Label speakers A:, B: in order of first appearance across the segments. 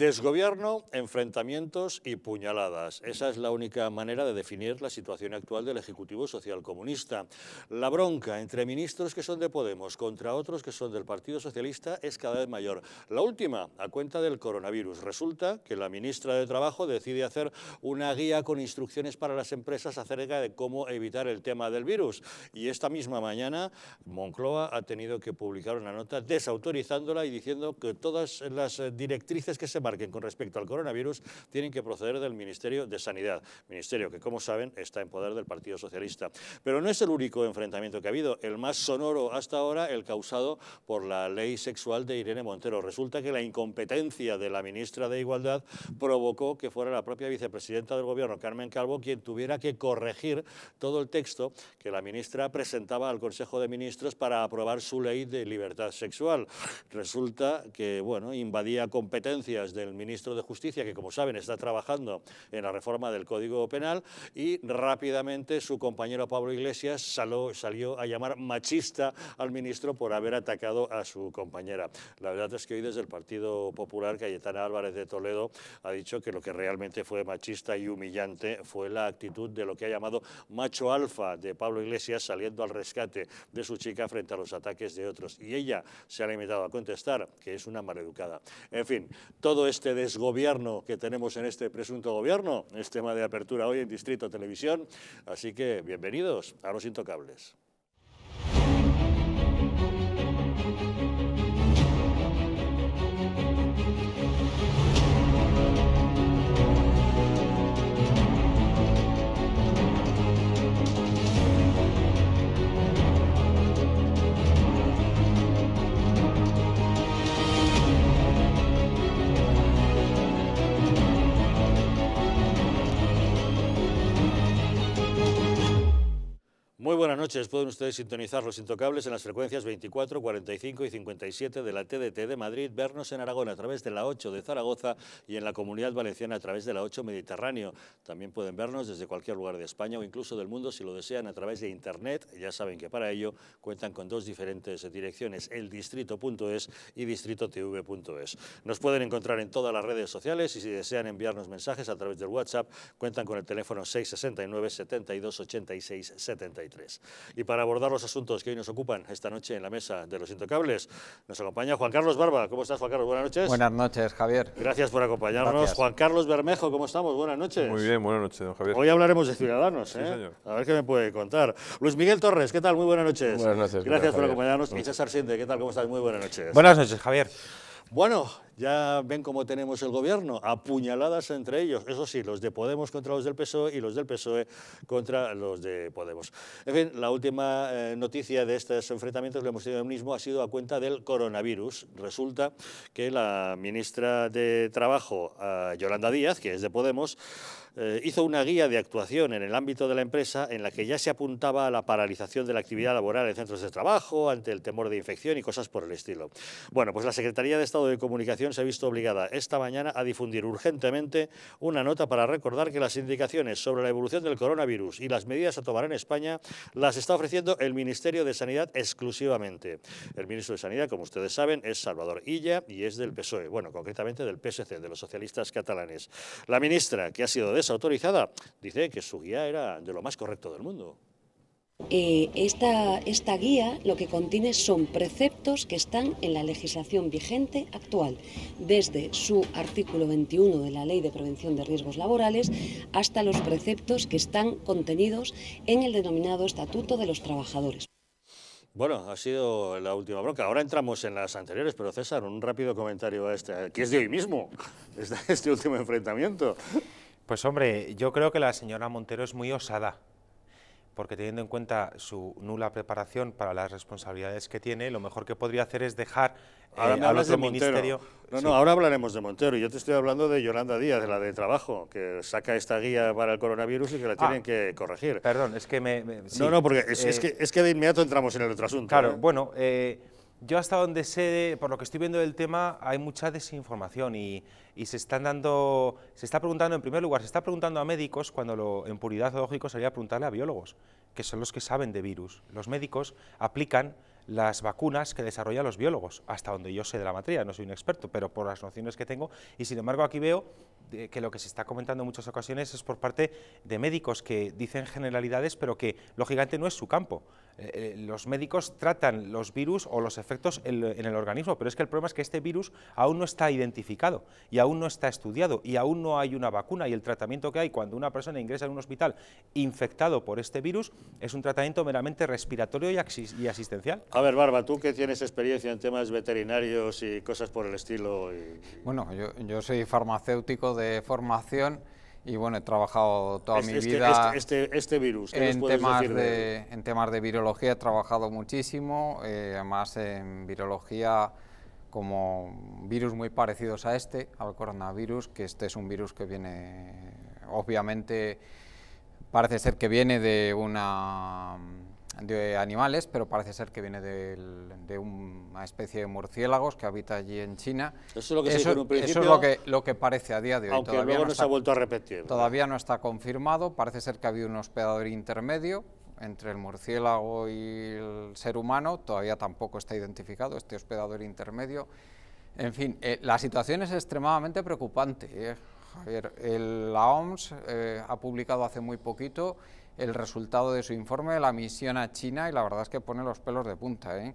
A: Desgobierno, enfrentamientos y puñaladas. Esa es la única manera de definir la situación actual del Ejecutivo Social Comunista. La bronca entre ministros que son de Podemos contra otros que son del Partido Socialista es cada vez mayor. La última, a cuenta del coronavirus. Resulta que la ministra de Trabajo decide hacer una guía con instrucciones para las empresas acerca de cómo evitar el tema del virus. Y esta misma mañana Moncloa ha tenido que publicar una nota desautorizándola y diciendo que todas las eh, directrices que se ...que con respecto al coronavirus tienen que proceder del Ministerio de Sanidad, ministerio que, como saben, está en poder del Partido Socialista. Pero no es el único enfrentamiento que ha habido, el más sonoro hasta ahora, el causado por la ley sexual de Irene Montero. Resulta que la incompetencia de la ministra de Igualdad provocó que fuera la propia vicepresidenta del Gobierno, Carmen Calvo, quien tuviera que corregir todo el texto que la ministra presentaba al Consejo de Ministros para aprobar su ley de libertad sexual. Resulta que, bueno, invadía competencias de del ministro de Justicia, que como saben está trabajando en la reforma del Código Penal, y rápidamente su compañero Pablo Iglesias saló, salió a llamar machista al ministro por haber atacado a su compañera. La verdad es que hoy desde el Partido Popular, Cayetana Álvarez de Toledo ha dicho que lo que realmente fue machista y humillante fue la actitud de lo que ha llamado macho alfa de Pablo Iglesias saliendo al rescate de su chica frente a los ataques de otros. Y ella se ha limitado a contestar que es una maleducada. En fin, todo este desgobierno que tenemos en este presunto gobierno. Es tema de apertura hoy en Distrito Televisión. Así que bienvenidos a Los Intocables. noches pueden ustedes sintonizar Los Intocables en las frecuencias 24, 45 y 57 de la TDT de Madrid, vernos en Aragón a través de la 8 de Zaragoza y en la Comunidad Valenciana a través de la 8 Mediterráneo. También pueden vernos desde cualquier lugar de España o incluso del mundo si lo desean a través de Internet. Ya saben que para ello cuentan con dos diferentes direcciones, eldistrito.es y distritotv.es. Nos pueden encontrar en todas las redes sociales y si desean enviarnos mensajes a través del WhatsApp, cuentan con el teléfono 669 72 86 73. Y para abordar los asuntos que hoy nos ocupan esta noche en la mesa de los intocables, nos acompaña Juan Carlos Barba. ¿Cómo estás, Juan Carlos? Buenas noches. Buenas
B: noches, Javier.
A: Gracias por acompañarnos. Juan Carlos Bermejo, ¿cómo estamos? Buenas noches. Muy bien, buenas noches, don Javier. Hoy hablaremos de Ciudadanos, ¿eh? señor. A ver qué me puede contar. Luis Miguel Torres, ¿qué tal? Muy buenas noches. Buenas noches. Gracias por acompañarnos. Y César ¿qué tal? ¿Cómo estás? Muy buenas noches. Buenas noches, Javier. Bueno, ya ven cómo tenemos el gobierno, apuñaladas entre ellos, eso sí, los de Podemos contra los del PSOE y los del PSOE contra los de Podemos. En fin, la última eh, noticia de estos enfrentamientos que hemos tenido mismo ha sido a cuenta del coronavirus. Resulta que la ministra de Trabajo, eh, Yolanda Díaz, que es de Podemos, eh, hizo una guía de actuación en el ámbito de la empresa en la que ya se apuntaba a la paralización de la actividad laboral en centros de trabajo, ante el temor de infección y cosas por el estilo. Bueno, pues la Secretaría de Estado de Comunicación se ha visto obligada esta mañana a difundir urgentemente una nota para recordar que las indicaciones sobre la evolución del coronavirus y las medidas a tomar en España las está ofreciendo el Ministerio de Sanidad exclusivamente. El ministro de Sanidad, como ustedes saben, es Salvador Illa y es del PSOE, bueno, concretamente del PSC, de los socialistas catalanes. La ministra, que ha sido de autorizada dice que su guía era de lo más correcto del mundo.
C: Eh, esta, esta, guía lo que contiene son preceptos que están en la legislación vigente actual, desde su artículo 21 de la Ley de Prevención de Riesgos Laborales hasta los preceptos que están contenidos en el denominado Estatuto de los Trabajadores.
A: Bueno, ha sido la última bronca. Ahora entramos en las anteriores, pero César, un rápido comentario a este, que es de hoy mismo, este último enfrentamiento.
D: Pues hombre, yo creo que la señora Montero es muy osada, porque teniendo en cuenta su nula preparación para las responsabilidades que tiene, lo mejor que podría hacer es dejar ahora eh, ministerio... No, no, ahora
A: hablaremos de Montero. y Yo te estoy hablando de Yolanda Díaz, de la de Trabajo, que saca esta guía para el coronavirus y que la ah. tienen que corregir. Perdón, es que me... no, no, porque eh,
D: es, que, de inmediato entramos en el otro asunto. Claro, ¿eh? bueno... Yo hasta donde sé, por lo que estoy viendo del tema, hay mucha desinformación y, se están dando, se está preguntando, en primer lugar, se está preguntando a médicos cuando lo, en puridad zoológico sería preguntarle a biólogos, que son los que saben de virus. Los médicos aplican las vacunas que desarrollan los biólogos, hasta donde yo sé de la materia, no soy un experto, pero por las nociones que tengo, y sin embargo aquí veo eh, que lo que se está comentando en muchas ocasiones es por parte de médicos que dicen generalidades, pero que lógicamente no es su campo. Eh, eh, los médicos tratan los virus o los efectos en, el organismo, pero es que el problema es que este virus aún no está identificado y aún no está estudiado y aún no hay una vacuna y el tratamiento que hay cuando una persona ingresa en un hospital infectado por este virus es un tratamiento meramente
B: respiratorio y, asistencial.
A: A ver, Barba, tú que tienes experiencia en temas veterinarios y cosas por el estilo.
B: Bueno, yo soy farmacéutico de formación y bueno, he trabajado toda este, mi este, vida.
A: Este, este, este virus, en, temas de,
B: en temas de virología he trabajado muchísimo, eh, además en virología como virus muy parecidos a este, al coronavirus, que este es un virus que viene, obviamente, parece ser que viene de una de animales, pero parece ser que viene de, una especie de murciélagos que habita allí en China. Eso es lo que, eso es lo que, lo que parece a día de hoy. Aunque luego no, se ha vuelto a repetir. Todavía no está confirmado, parece ser que ha habido un hospedador intermedio entre el murciélago y el ser humano, todavía tampoco está identificado este hospedador intermedio. En fin, eh, la situación es extremadamente preocupante. Eh, Javier, la OMS eh, ha publicado hace muy poquito el resultado de su informe de la misión a China y la verdad es que pone los pelos de punta. ¿eh?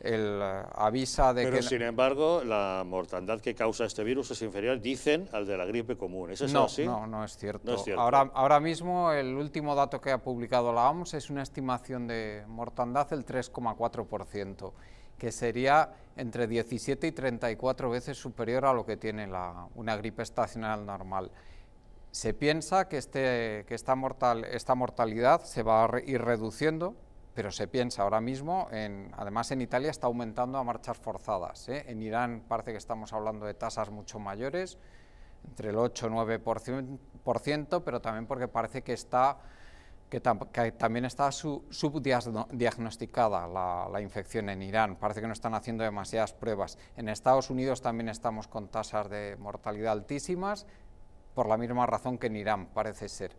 B: El, eh, avisa de Pero que... sin
A: embargo, la mortandad que causa este virus es inferior, dicen, al de la gripe común. ¿Es eso no, así? No, no
B: es cierto. Ahora, ahora mismo, el último dato que ha publicado la OMS es una estimación de mortandad del 3,4%, que sería entre 17 y 34 veces superior a lo que tiene la, una gripe estacional normal. Se piensa que, este, que esta, mortal, esta mortalidad se va a ir reduciendo, pero se piensa ahora mismo, en, además en Italia está aumentando a marchas forzadas. ¿eh? En Irán parece que estamos hablando de tasas mucho mayores, entre el 8 y 9%, pero también porque parece que está que, también está subdiagnosticada la, infección en Irán. Parece que no están haciendo demasiadas pruebas. En Estados Unidos también estamos con tasas de mortalidad altísimas por la misma razón que en Irán, parece ser.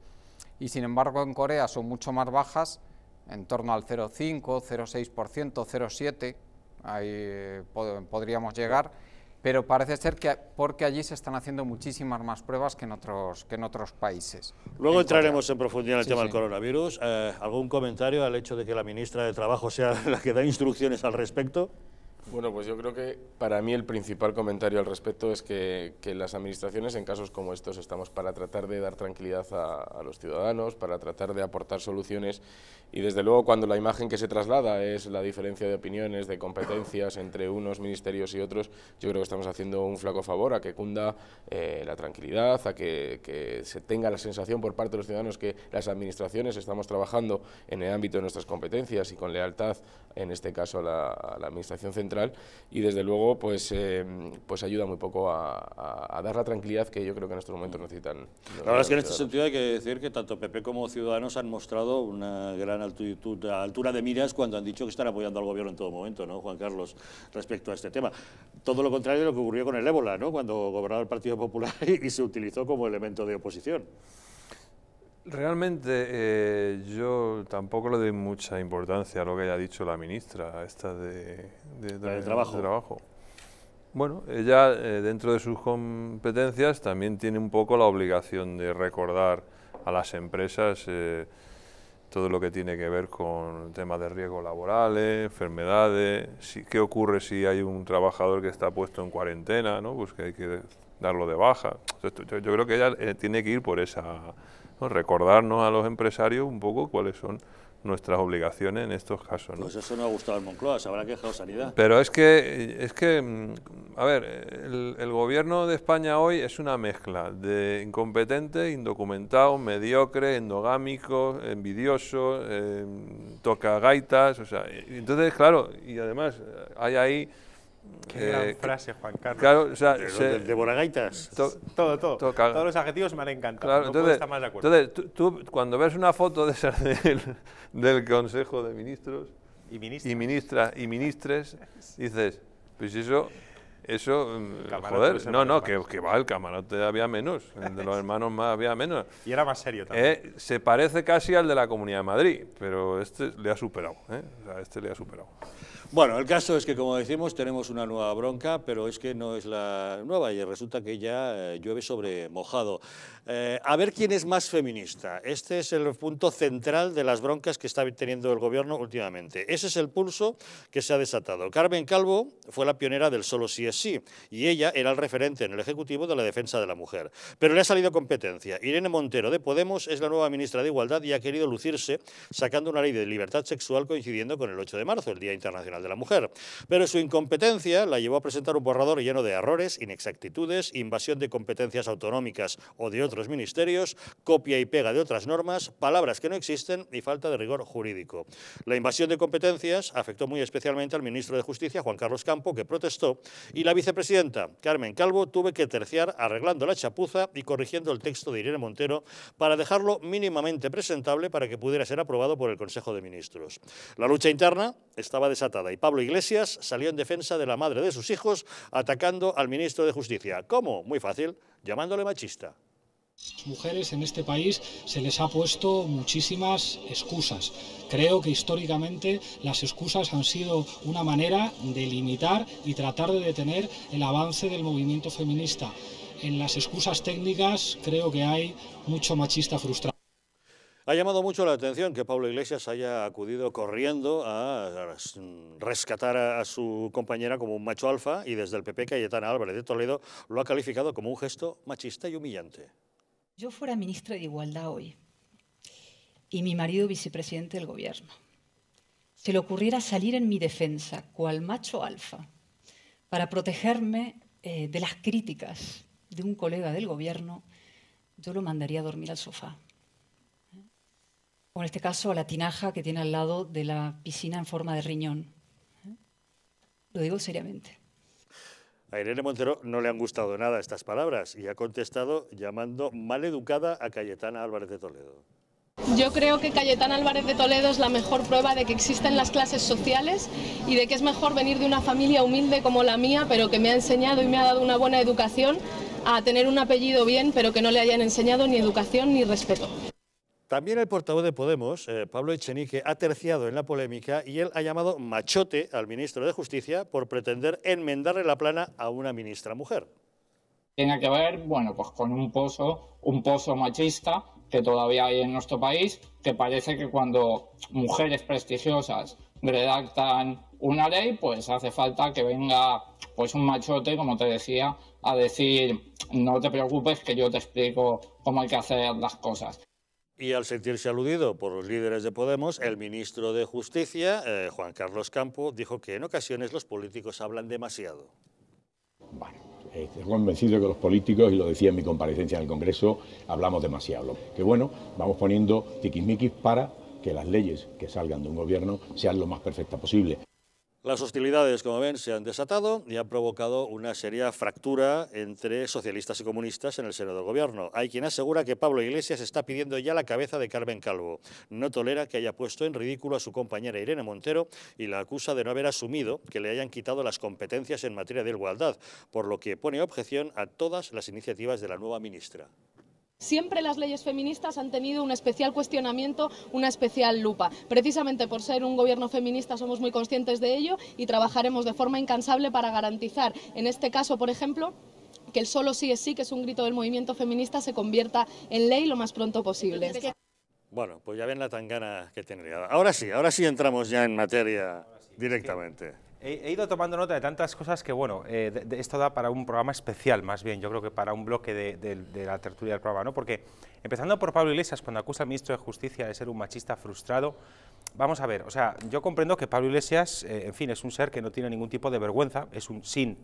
B: Y sin embargo en Corea son mucho más bajas, en torno al 0,5, 0,6%, 0,7%, ahí eh, podríamos llegar, pero parece ser que porque allí se están haciendo muchísimas más pruebas que en otros, que en otros países. Luego entraremos
A: en profundidad en el tema del coronavirus. Eh, ¿Algún comentario al hecho de que la ministra de Trabajo sea la que da instrucciones al respecto? Bueno, pues yo creo que
E: para mí el principal comentario al respecto es que, las administraciones en casos como estos estamos para tratar de dar tranquilidad a, los ciudadanos, para tratar de aportar soluciones y desde luego cuando la imagen que se traslada es la diferencia de opiniones, de competencias entre unos ministerios y otros, yo creo que estamos haciendo un flaco favor a que cunda eh, la tranquilidad, a que, se tenga la sensación por parte de los ciudadanos que las administraciones estamos trabajando en el ámbito de nuestras competencias y con lealtad, en este caso a la Administración Central y desde luego pues, em, pues ayuda muy poco a, dar la tranquilidad que yo creo que en estos momentos necesitan. La verdad es que en este
A: sentido hay que decir que tanto PP como Ciudadanos han mostrado una gran altura de miras cuando han dicho que están apoyando al gobierno en todo momento, ¿no, Juan Carlos, respecto a este tema? Todo lo contrario de lo que ocurrió con el ébola, ¿no? Cuando gobernaba el Partido Popular y se utilizó como elemento de oposición.
F: Realmente eh, yo tampoco le doy mucha importancia a lo que haya dicho la ministra, esta de, trabajo. Bueno, ella eh, dentro de sus competencias también tiene un poco la obligación de recordar a las empresas eh, todo lo que tiene que ver con temas de riesgos laborales, enfermedades, si, qué ocurre si hay un trabajador que está puesto en cuarentena, ¿no? pues que hay que darlo de baja. yo, creo que ella tiene que ir por esa recordarnos a los empresarios un poco cuáles son nuestras obligaciones en estos casos. ¿no? Pues
A: eso no ha gustado al Moncloa, se habrá quejado Sanidad.
F: Pero es que, es que mm, a ver, el, gobierno de España hoy es una mezcla de incompetente, indocumentado, mediocre, endogámico, envidioso, em, toca gaitas, o sea, entonces, claro, y además eh, hay ahí Qué eh, gran frase, Juan Carlos. Claro, o sea, de, todo, todo. Todos los adjetivos me han encantado. entonces, de acuerdo. Entonces, tú, cuando ves una foto de esa del, Consejo de Ministros y, y ministras y ministres, dices, pues eso eso, mm, joder, no, no, que, que, va, el camarote había menos, el de los hermanos más había
A: menos. Y era más serio
F: también. Eh, se parece casi al de la Comunidad de Madrid, pero este le ha superado,
A: eh, este le ha superado. Bueno, el caso es que, como decimos, tenemos una nueva bronca, pero es que no es la nueva y resulta que ya eh, llueve sobre mojado. a ver quién es más feminista. Este es el punto central de las broncas que está teniendo el gobierno últimamente. Ese es el pulso que se ha desatado. Carmen Calvo fue la pionera del solo si es sí, y ella era el referente en el Ejecutivo de la defensa de la mujer. Pero le ha salido competencia. Irene Montero de Podemos es la nueva ministra de Igualdad y ha querido lucirse sacando una ley de libertad sexual coincidiendo con el 8 de marzo, el Día Internacional de la Mujer. Pero su incompetencia la llevó a presentar un borrador lleno de errores, inexactitudes, invasión de competencias autonómicas o de otros ministerios, copia y pega de otras normas, palabras que no existen y falta de rigor jurídico. La invasión de competencias afectó muy especialmente al ministro de Justicia, Juan Carlos Campo, que protestó y la vicepresidenta, Carmen Calvo, tuve que terciar arreglando la chapuza y corrigiendo el texto de Irene Montero para dejarlo mínimamente presentable para que pudiera ser aprobado por el Consejo de Ministros. La lucha interna estaba desatada y Pablo Iglesias salió en defensa de la madre de sus hijos atacando al ministro de Justicia. ¿Cómo? Muy fácil, llamándole machista mujeres en este país se les ha puesto muchísimas excusas. Creo que históricamente las excusas han sido una manera de limitar y tratar de detener
G: el avance del movimiento feminista. En las excusas técnicas creo que hay mucho machista frustrado.
A: Ha llamado mucho la atención que Pablo Iglesias haya acudido corriendo a rescatar a, su compañera como un macho alfa y desde el PP Cayetana Álvarez de Toledo lo ha calificado como un gesto machista y humillante
C: yo fuera ministra de Igualdad hoy y mi marido vicepresidente del gobierno, se le ocurriera salir en mi defensa, cual macho alfa, para protegerme eh, de las críticas de un colega del gobierno, yo lo mandaría a dormir al sofá. O en este caso a la tinaja que tiene al lado de la piscina en forma de riñón. Lo digo seriamente.
A: A Irene Montero no le han gustado nada estas palabras y ha contestado llamando educada a Cayetana Álvarez de Toledo.
C: Yo creo que Cayetana Álvarez de Toledo es la mejor prueba de que existen las clases sociales y de que es mejor venir de una familia humilde como la mía, pero que me ha enseñado y me ha dado una buena educación, a tener un apellido bien, pero que no le hayan enseñado ni educación ni respeto.
A: También el portavoz de Podemos, eh, Pablo Echenique, ha terciado en la polémica y él ha llamado machote al ministro de Justicia por pretender enmendarle la plana a una ministra mujer.
E: Tiene que ver, bueno, pues con un pozo, un pozo
B: machista que todavía hay en nuestro país, que parece que cuando mujeres prestigiosas redactan una ley, pues hace falta que venga pues un machote,
E: como te decía, a decir, no te preocupes que yo te explico cómo hay que hacer las cosas.
A: Y al sentirse aludido por los líderes de Podemos, el ministro de Justicia, eh, Juan Carlos Campo, dijo que en ocasiones los políticos hablan demasiado.
E: Bueno, eh, estoy convencido que los políticos, y lo decía en mi comparecencia en el Congreso, hablamos demasiado. Que bueno, vamos poniendo tiquismiquis para que las leyes que salgan de un gobierno sean lo más perfectas posible.
A: Las hostilidades, como ven, se han desatado y han provocado una seria fractura entre socialistas y comunistas en el seno del gobierno. Hay quien asegura que Pablo Iglesias está pidiendo ya la cabeza de Carmen Calvo. No tolera que haya puesto en ridículo a su compañera Irene Montero y la acusa de no haber asumido que le hayan quitado las competencias en materia de igualdad, por lo que pone objeción a todas las iniciativas de la nueva ministra.
E: Siempre las
C: leyes feministas han tenido un especial cuestionamiento, una especial lupa. Precisamente por ser un gobierno feminista somos muy conscientes de ello y trabajaremos de forma incansable para garantizar, en este caso, por ejemplo, que el solo sí es sí, que es un grito del movimiento feminista, se convierta en ley lo más pronto posible.
A: Bueno, pues ya ven la tangana que tendría. Ahora sí, ahora sí entramos ya en materia directamente
D: he, ido tomando nota de tantas cosas que, bueno, eh, esto da para un programa especial, más bien, yo creo que para un bloque de, la tertulia del programa, ¿no? Porque, empezando por Pablo Iglesias, cuando acusa al ministro de Justicia de ser un machista frustrado, vamos a ver, o sea, yo comprendo que Pablo Iglesias, eh, en fin, es un ser que no tiene ningún tipo de vergüenza, es un sin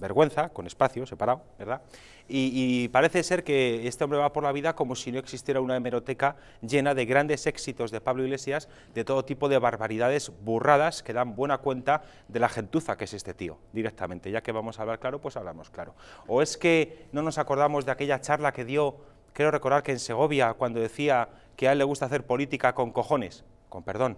D: vergüenza, con espacio separado, ¿verdad? Y, parece ser que este hombre va por la vida como si no existiera una hemeroteca llena de grandes éxitos de Pablo Iglesias, de todo tipo de barbaridades burradas que dan buena cuenta de la gentuza que es este tío, directamente. Ya que vamos a hablar claro, pues hablamos claro. O es que no nos acordamos de aquella charla que dio, creo recordar que en Segovia, cuando decía que a él le gusta hacer política con cojones, con perdón,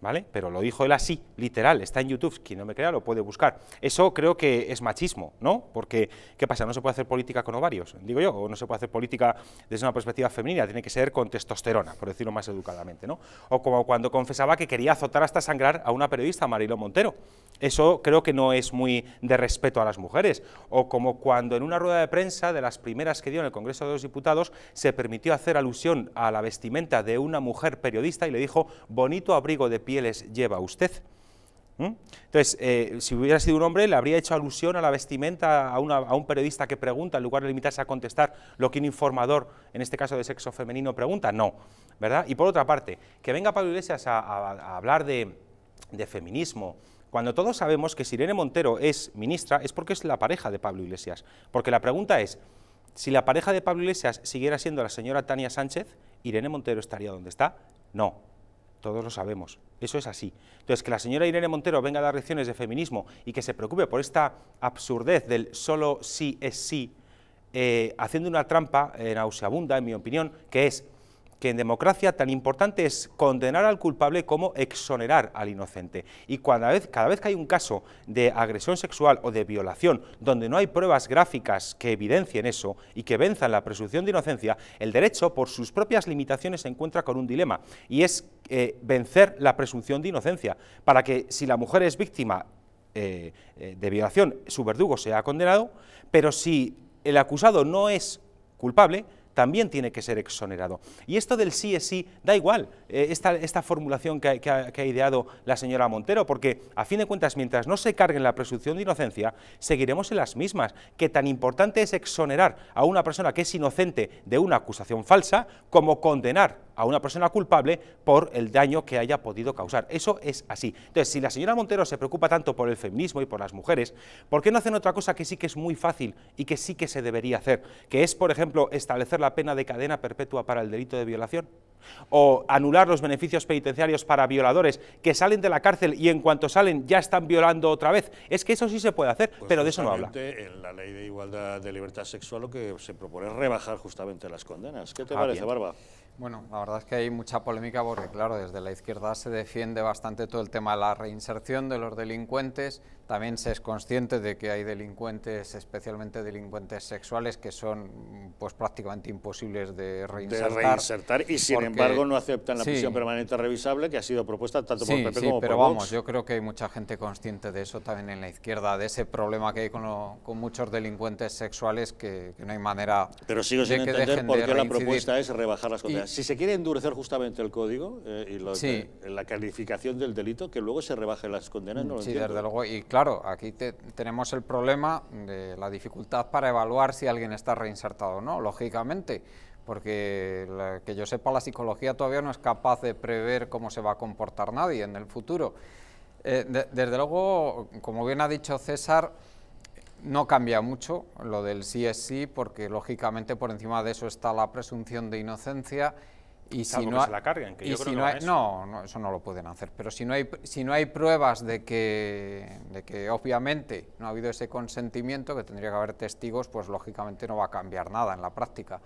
D: ¿vale? Pero lo dijo él así, literal, está en YouTube, quien no me crea lo puede buscar. Eso creo que es machismo, ¿no? Porque, ¿qué pasa? No se puede hacer política con ovarios, digo yo, o no se puede hacer política desde una perspectiva femenina, tiene que ser con testosterona, por decirlo más educadamente, ¿no? O como cuando confesaba que quería azotar hasta sangrar a una periodista, Marilo Montero. Eso creo que no es muy de respeto a las mujeres. O como cuando en una rueda de prensa, de las primeras que dio en el Congreso de los Diputados, se permitió hacer alusión a la vestimenta de una mujer periodista y le dijo, bonito abrigo de pieles lleva usted? Entonces, eh, si hubiera sido un hombre, le habría hecho alusión a la vestimenta a, un periodista que pregunta, en lugar de limitarse a contestar lo que un informador, en este caso de sexo femenino, pregunta. No, ¿verdad? Y por otra parte, que venga Pablo Iglesias a, hablar de, de feminismo, cuando todos sabemos que si Irene Montero es ministra es porque es la pareja de Pablo Iglesias. Porque la pregunta es, si la pareja de Pablo Iglesias siguiera siendo la señora Tania Sánchez, ¿Irene Montero estaría donde está? No, todos lo sabemos, eso es así. Entonces, que la señora Irene Montero venga a dar lecciones de feminismo y que se preocupe por esta absurdez del solo sí es sí, eh, haciendo una trampa en eh, nauseabunda, en mi opinión, que es que en democracia tan importante es condenar al culpable como exonerar al inocente. Y cada vez, cada vez que hay un caso de agresión sexual o de violación donde no hay pruebas gráficas que evidencien eso y que venzan la presunción de inocencia, el derecho por sus propias limitaciones se encuentra con un dilema y es eh, vencer la presunción de inocencia para que si la mujer es víctima eh, eh, de violación, su verdugo sea condenado, pero si el acusado no es culpable, también tiene que ser exonerado. Y esto del sí es sí, da igual eh, esta, formulación que, ha, ideado la señora Montero, porque a fin de cuentas, mientras no se carguen la presunción de inocencia, seguiremos en las mismas, que tan importante es exonerar a una persona que es inocente de una acusación falsa, como condenar a una persona culpable por el daño que haya podido causar. Eso es así. Entonces, si la señora Montero se preocupa tanto por el feminismo y por las mujeres, ¿por qué no hacen otra cosa que sí que es muy fácil y que sí que se debería hacer? Que es, por ejemplo, establecer la pena de cadena perpetua para el delito de violación, o anular los beneficios penitenciarios para violadores que salen de la cárcel y en cuanto salen ya están violando otra vez. Es que eso sí se puede hacer, pues pero de eso no habla.
A: En la ley de igualdad de libertad sexual lo que se propone es rebajar justamente las condenas. ¿Qué te parece, Barba?
B: Bueno, la verdad es que hay mucha polémica porque, claro, desde la izquierda se defiende bastante todo el tema de la reinserción de los delincuentes, también se es consciente de que hay delincuentes, especialmente delincuentes sexuales, que son pues prácticamente imposibles de reinsertar. y sin embargo no aceptan la prisión
A: permanente revisable que ha sido propuesta tanto como por PP sí, pero vamos,
B: yo creo que hay mucha gente consciente de eso también en la izquierda, de ese problema que hay con, muchos delincuentes sexuales que, no hay manera Pero sigo sin entender por qué la propuesta es rebajar las condenas. si
A: se quiere endurecer justamente el código eh, y la calificación del delito, que luego se rebaje las condenas, no lo Sí, desde
B: luego, claro, aquí tenemos el problema de la dificultad para evaluar si alguien está reinsertado o no, lógicamente, porque que yo sepa la psicología todavía no es capaz de prever cómo se va a comportar nadie en el futuro. Eh, desde luego, como bien ha dicho César, no cambia mucho lo del sí es sí, porque lógicamente por encima de eso está la presunción de inocencia y si no, la carguen, que no, no, eso no lo pueden hacer. Pero si no hay, si no hay pruebas de que, de que obviamente no ha habido ese consentimiento, que tendría que haber testigos, pues lógicamente no va a cambiar nada en la práctica.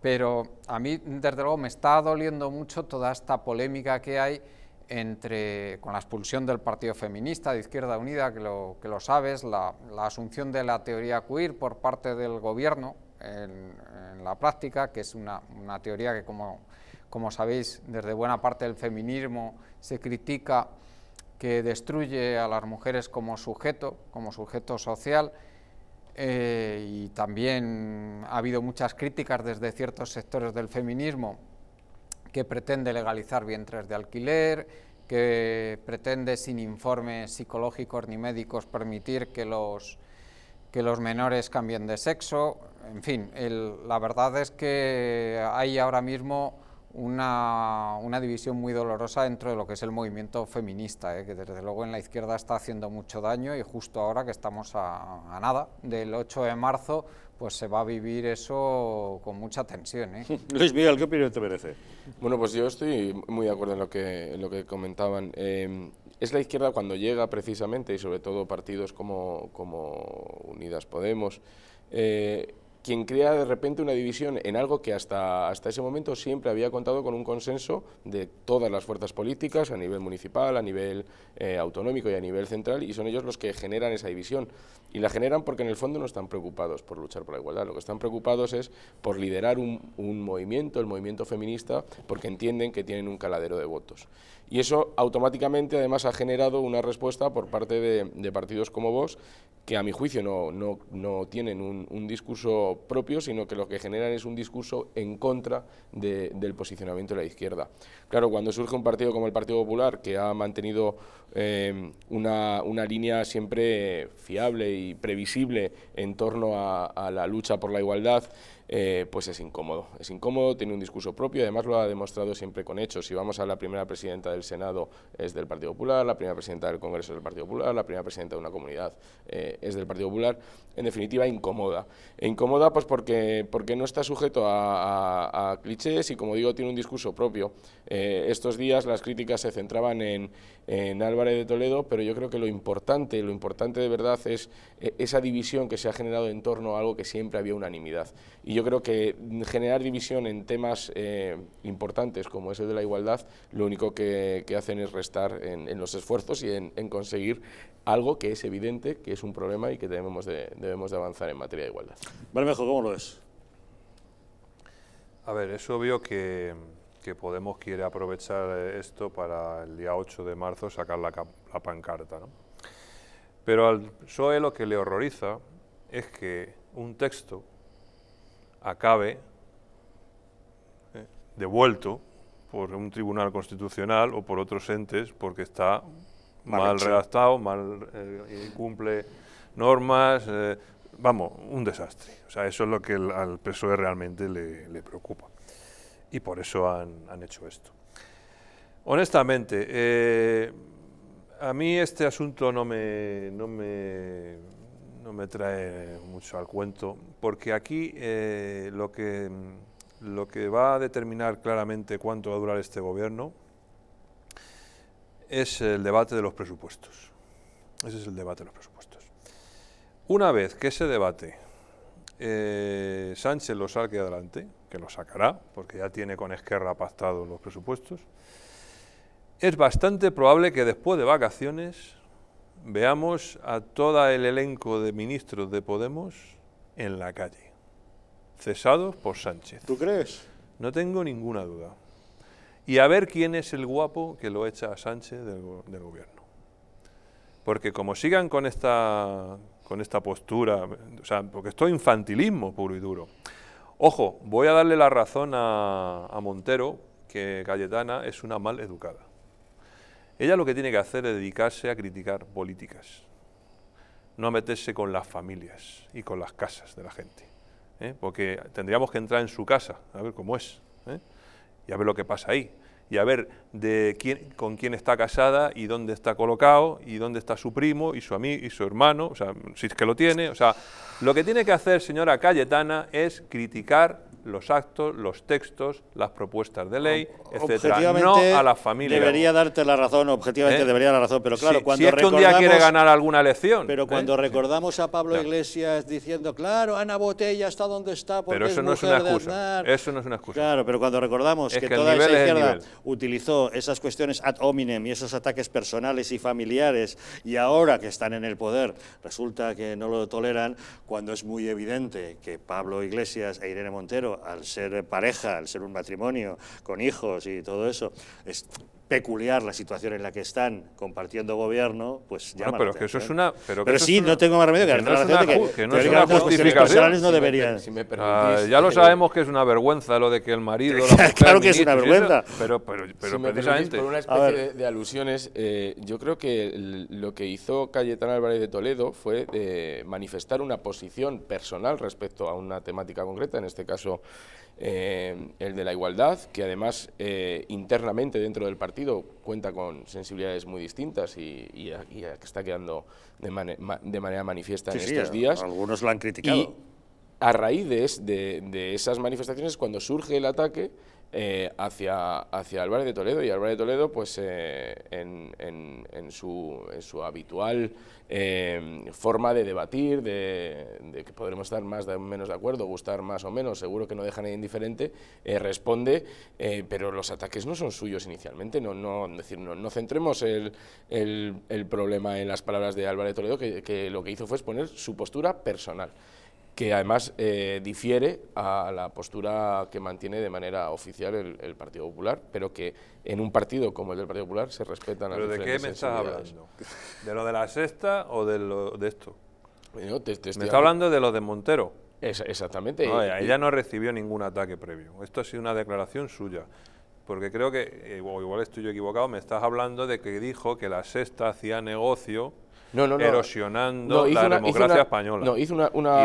B: Pero a mí, desde luego, me está doliendo mucho toda esta polémica que hay entre, con la expulsión del Partido Feminista de Izquierda Unida, que lo, que lo sabes, la, asunción de la teoría queer por parte del gobierno en, en la práctica, que es una, una teoría que, como como sabéis, desde buena parte del feminismo se critica que destruye a las mujeres como sujeto, como sujeto social, eh, y también ha habido muchas críticas desde ciertos sectores del feminismo que pretende legalizar vientres de alquiler, que pretende sin informes psicológicos ni médicos permitir que los, que los menores cambien de sexo. En fin, la verdad es que hay ahora mismo una, división muy dolorosa dentro de lo que es el movimiento feminista, ¿eh? que desde luego en la izquierda está haciendo mucho daño y justo ahora que estamos a, nada del 8 de marzo, pues se va a vivir eso con mucha tensión. ¿eh? Luis Miguel,
E: ¿qué opinión te merece? Bueno, pues yo estoy muy de acuerdo en lo que, lo que comentaban. Em, es la izquierda cuando llega precisamente, y sobre todo partidos como, como Unidas Podemos, eh, quien crea de repente una división en algo que hasta, hasta ese momento siempre había contado con un consenso de todas las fuerzas políticas a nivel municipal, a nivel eh, autonómico y a nivel central, y son ellos los que generan esa división. Y la generan porque en el fondo no están preocupados por luchar por la igualdad, lo que están preocupados es por liderar un movimiento, el movimiento feminista, porque entienden que tienen un caladero de votos. Y eso automáticamente además ha generado una respuesta por parte de, partidos como vos, que a mi juicio no, tienen un, discurso propio, sino que lo que generan es un discurso en contra del posicionamiento de la izquierda. Claro, cuando surge un partido como el Partido Popular, que ha mantenido eh, una, línea siempre fiable y previsible en torno a la lucha por la igualdad, eh, pues es incómodo. Es incómodo, tiene un discurso propio, además lo ha demostrado siempre con hechos. Si vamos a la primera presidenta del Senado es del Partido Popular, la primera presidenta del Congreso es del Partido Popular, la primera presidenta de una comunidad eh, es del Partido Popular. En definitiva, incómoda e incomoda pues porque, porque no está sujeto a, clichés y, como digo, tiene un discurso propio. Eh, estos días las críticas se centraban en, en Álvarez de Toledo, pero yo creo que lo importante, lo importante de verdad es eh, esa división que se ha generado en torno a algo que siempre había unanimidad. Y yo creo que generar división en temas eh, importantes como ese de la igualdad, lo único que, hacen es restar en, los esfuerzos y en, conseguir algo que es evidente, que es un problema y que debemos de, debemos de avanzar en materia de igualdad.
A: Bermejo, ¿cómo lo ves? A ver, es obvio
F: que que Podemos quiere aprovechar eh, esto para el día 8 de marzo sacar la, pancarta. Pero al PSOE lo que le horroriza es que un texto acabe eh, devuelto por un tribunal constitucional o por otros entes porque está mal, redactado, mal eh, cumple normas, vamos, un desastre. O sea, eso es lo que al PSOE realmente le preocupa y por eso han, hecho esto. Honestamente, eh, a mí este asunto no me, no me, no me trae mucho al cuento, porque aquí eh, lo, que, lo que va a determinar claramente cuánto va a durar este gobierno es el debate de los presupuestos. Ese es el debate de los presupuestos. Una vez que ese debate eh, Sánchez lo saque adelante, que lo sacará, porque ya tiene con Esquerra pactados los presupuestos, es bastante probable que después de vacaciones veamos a todo el elenco de ministros de Podemos en la calle, cesados por Sánchez. ¿Tú crees? No tengo ninguna duda. Y a ver quién es el guapo que lo echa a Sánchez del, gobierno. Porque como sigan con esta, con esta postura, o sea, porque esto es infantilismo puro y duro. Ojo, voy a darle la razón a, Montero, que Cayetana es una mal educada. Ella lo que tiene que hacer es dedicarse a criticar políticas, no a meterse con las familias y con las casas de la gente. ¿eh? Porque tendríamos que entrar en su casa, a ver cómo es, ¿eh? y a ver lo que pasa ahí y a ver de quién, con quién está casada y dónde está colocado y dónde está su primo y su amigo y su hermano, o sea, si es que lo tiene. O sea, lo que tiene que hacer señora Cayetana es criticar los actos, los textos,
A: las propuestas de ley, etcétera. No a la familia. Debería darte la razón, objetivamente ¿Eh? debería la razón, pero claro, cuando si un día quiere ganar alguna elección. Pero ¿eh? cuando recordamos a Pablo Iglesias diciendo, claro, Ana Botella está donde está porque pero eso no es una excusa. Eso no es una excusa. Claro, pero cuando recordamos que, toda esa izquierda utilizó esas cuestiones ad hominem y esos ataques personales y familiares y ahora que están en el poder resulta que no lo toleran cuando es muy evidente que Pablo Iglesias e Irene Montero al ser pareja, al ser un matrimonio, con hijos y todo eso, es, peculiar la situación en la que están compartiendo gobierno, pues ya. pero que eso es una. Pero, sí, no tengo más remedio que, que, no ya lo eh,
F: sabemos que es una vergüenza lo de que el marido.
A: claro que es una vergüenza. pero pero, pero precisamente. por una especie
E: de, alusiones, eh, yo creo que lo que hizo Cayetán Álvarez de Toledo fue eh, manifestar una posición personal respecto a una temática concreta, en este caso eh, el de la igualdad, que además eh, internamente dentro del partido cuenta con sensibilidades muy distintas y, está quedando de, manera manifiesta en estos días. Algunos lo han criticado. Y a raíz de, de esas manifestaciones cuando surge el ataque eh, hacia, hacia Álvarez de Toledo y Álvarez de Toledo pues eh, en, su, habitual eh, forma de debatir, de, que podremos estar más o menos de acuerdo, gustar más o menos, seguro que no deja nadie indiferente, responde, pero los ataques no son suyos inicialmente, no, no, decir, no, no centremos el, el, problema en las palabras de Álvarez de Toledo, que, que lo que hizo fue exponer su postura personal que además eh, difiere a la postura que mantiene de manera oficial el, Partido Popular, pero que en un partido como el del Partido Popular se respetan las ¿Pero de qué me estás hablando? ¿De lo de la sexta
F: o de,
E: esto? me está hablando
F: de lo de Montero. exactamente. ella no recibió ningún ataque previo. Esto ha sido una declaración suya. Porque creo que, eh, o igual estoy yo equivocado, me estás hablando de que dijo que la sexta hacía negocio no, erosionando la democracia española. y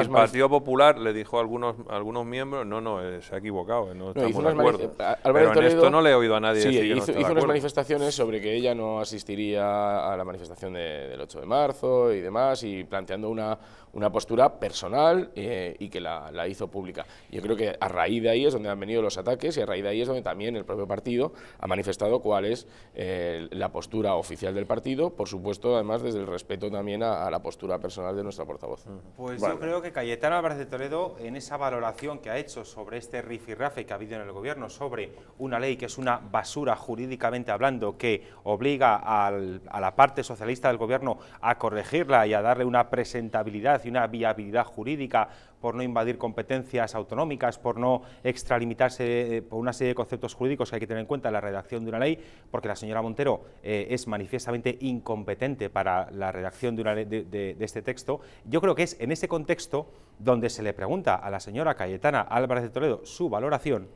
F: el Partido Popular le dijo a algunos, algunos miembros, no, no, eh, se ha equivocado, eh, no, estamos de acuerdo. Eh, Pero en esto no le he oído a nadie decir hizo, hizo unas manifestaciones
E: sobre que ella no asistiría a la manifestación del 8 de marzo y demás, y planteando una, una postura personal eh, y que la, hizo pública. Yo creo que a raíz de ahí es donde han venido los ataques y a raíz de ahí es donde también el propio partido ha manifestado cuál es eh, la postura oficial del partido, por supuesto, además desde el respeto también a, la postura personal de nuestra portavoz.
D: Pues yo creo que Cayetano Álvarez de Toledo, en esa valoración que ha hecho sobre este rifirrafe que ha habido en el gobierno, sobre una ley que es una basura jurídicamente hablando, que obliga a la parte socialista del gobierno a corregirla y a darle una presentabilidad y una viabilidad jurídica por no invadir competencias autonómicas, por no extralimitarse eh, por una serie de conceptos jurídicos que hay que tener en cuenta en la redacción de una ley, porque la señora Montero eh, es manifiestamente incompetente para la redacción de, de este texto, yo creo que es en ese contexto donde se le pregunta a la señora Cayetana Álvarez de Toledo su valoración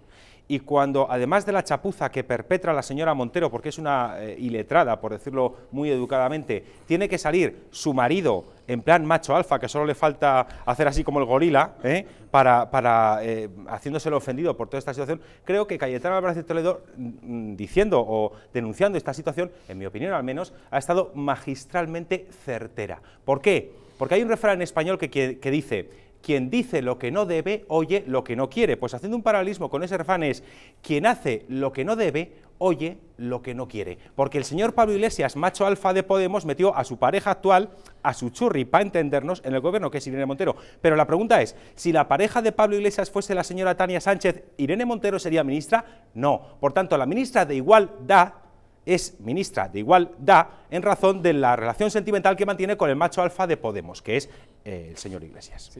D: y cuando, además de la chapuza que perpetra la señora Montero, porque es una eh, iletrada, por decirlo muy educadamente, tiene que salir su marido en plan macho alfa, que solo le falta hacer así como el gorila, ¿eh? para, eh, haciéndoselo ofendido por toda esta situación, creo que Cayetana Álvarez de Toledo, mm, mm, diciendo o denunciando esta situación, en mi opinión al menos, ha estado magistralmente certera. ¿Por qué? Porque hay un refrán en español que dice, quien dice lo que no debe, oye lo que no quiere. Pues haciendo un paralelismo con ese refrán es, quien hace lo que no debe, oye lo que no quiere. Porque el señor Pablo Iglesias, macho alfa de Podemos, metió a su pareja actual, a su churri, para entendernos, en el gobierno, que es Irene Montero. Pero la pregunta es, si la pareja de Pablo Iglesias fuese la señora Tania Sánchez, ¿Irene Montero sería ministra? No. Por tanto, la ministra de Igualdad es ministra de Igualdad en razón de la relación sentimental que mantiene con el macho alfa de Podemos, que es eh, el señor Iglesias.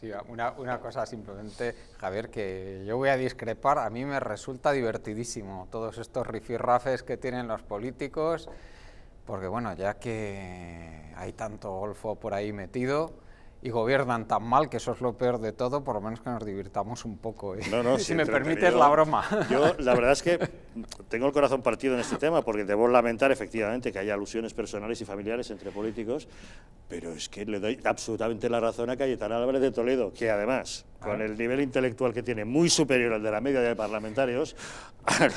B: Sí, una, una, cosa simplemente, Javier, que yo voy a discrepar. A mí me resulta divertidísimo todos estos rifirrafes que tienen los políticos, porque bueno, ya que hay tanto golfo por ahí metido, y gobiernan tan mal, que eso es lo peor de todo, por lo menos que nos divirtamos un poco. ¿eh? si, me permites la broma. Yo,
A: la verdad es que tengo el corazón partido en este tema, porque debo lamentar efectivamente que haya alusiones personales y familiares entre políticos, pero es que le doy absolutamente la razón a Cayetana Álvarez de Toledo, que además, con ah. el nivel intelectual que tiene, muy superior al de la media de parlamentarios,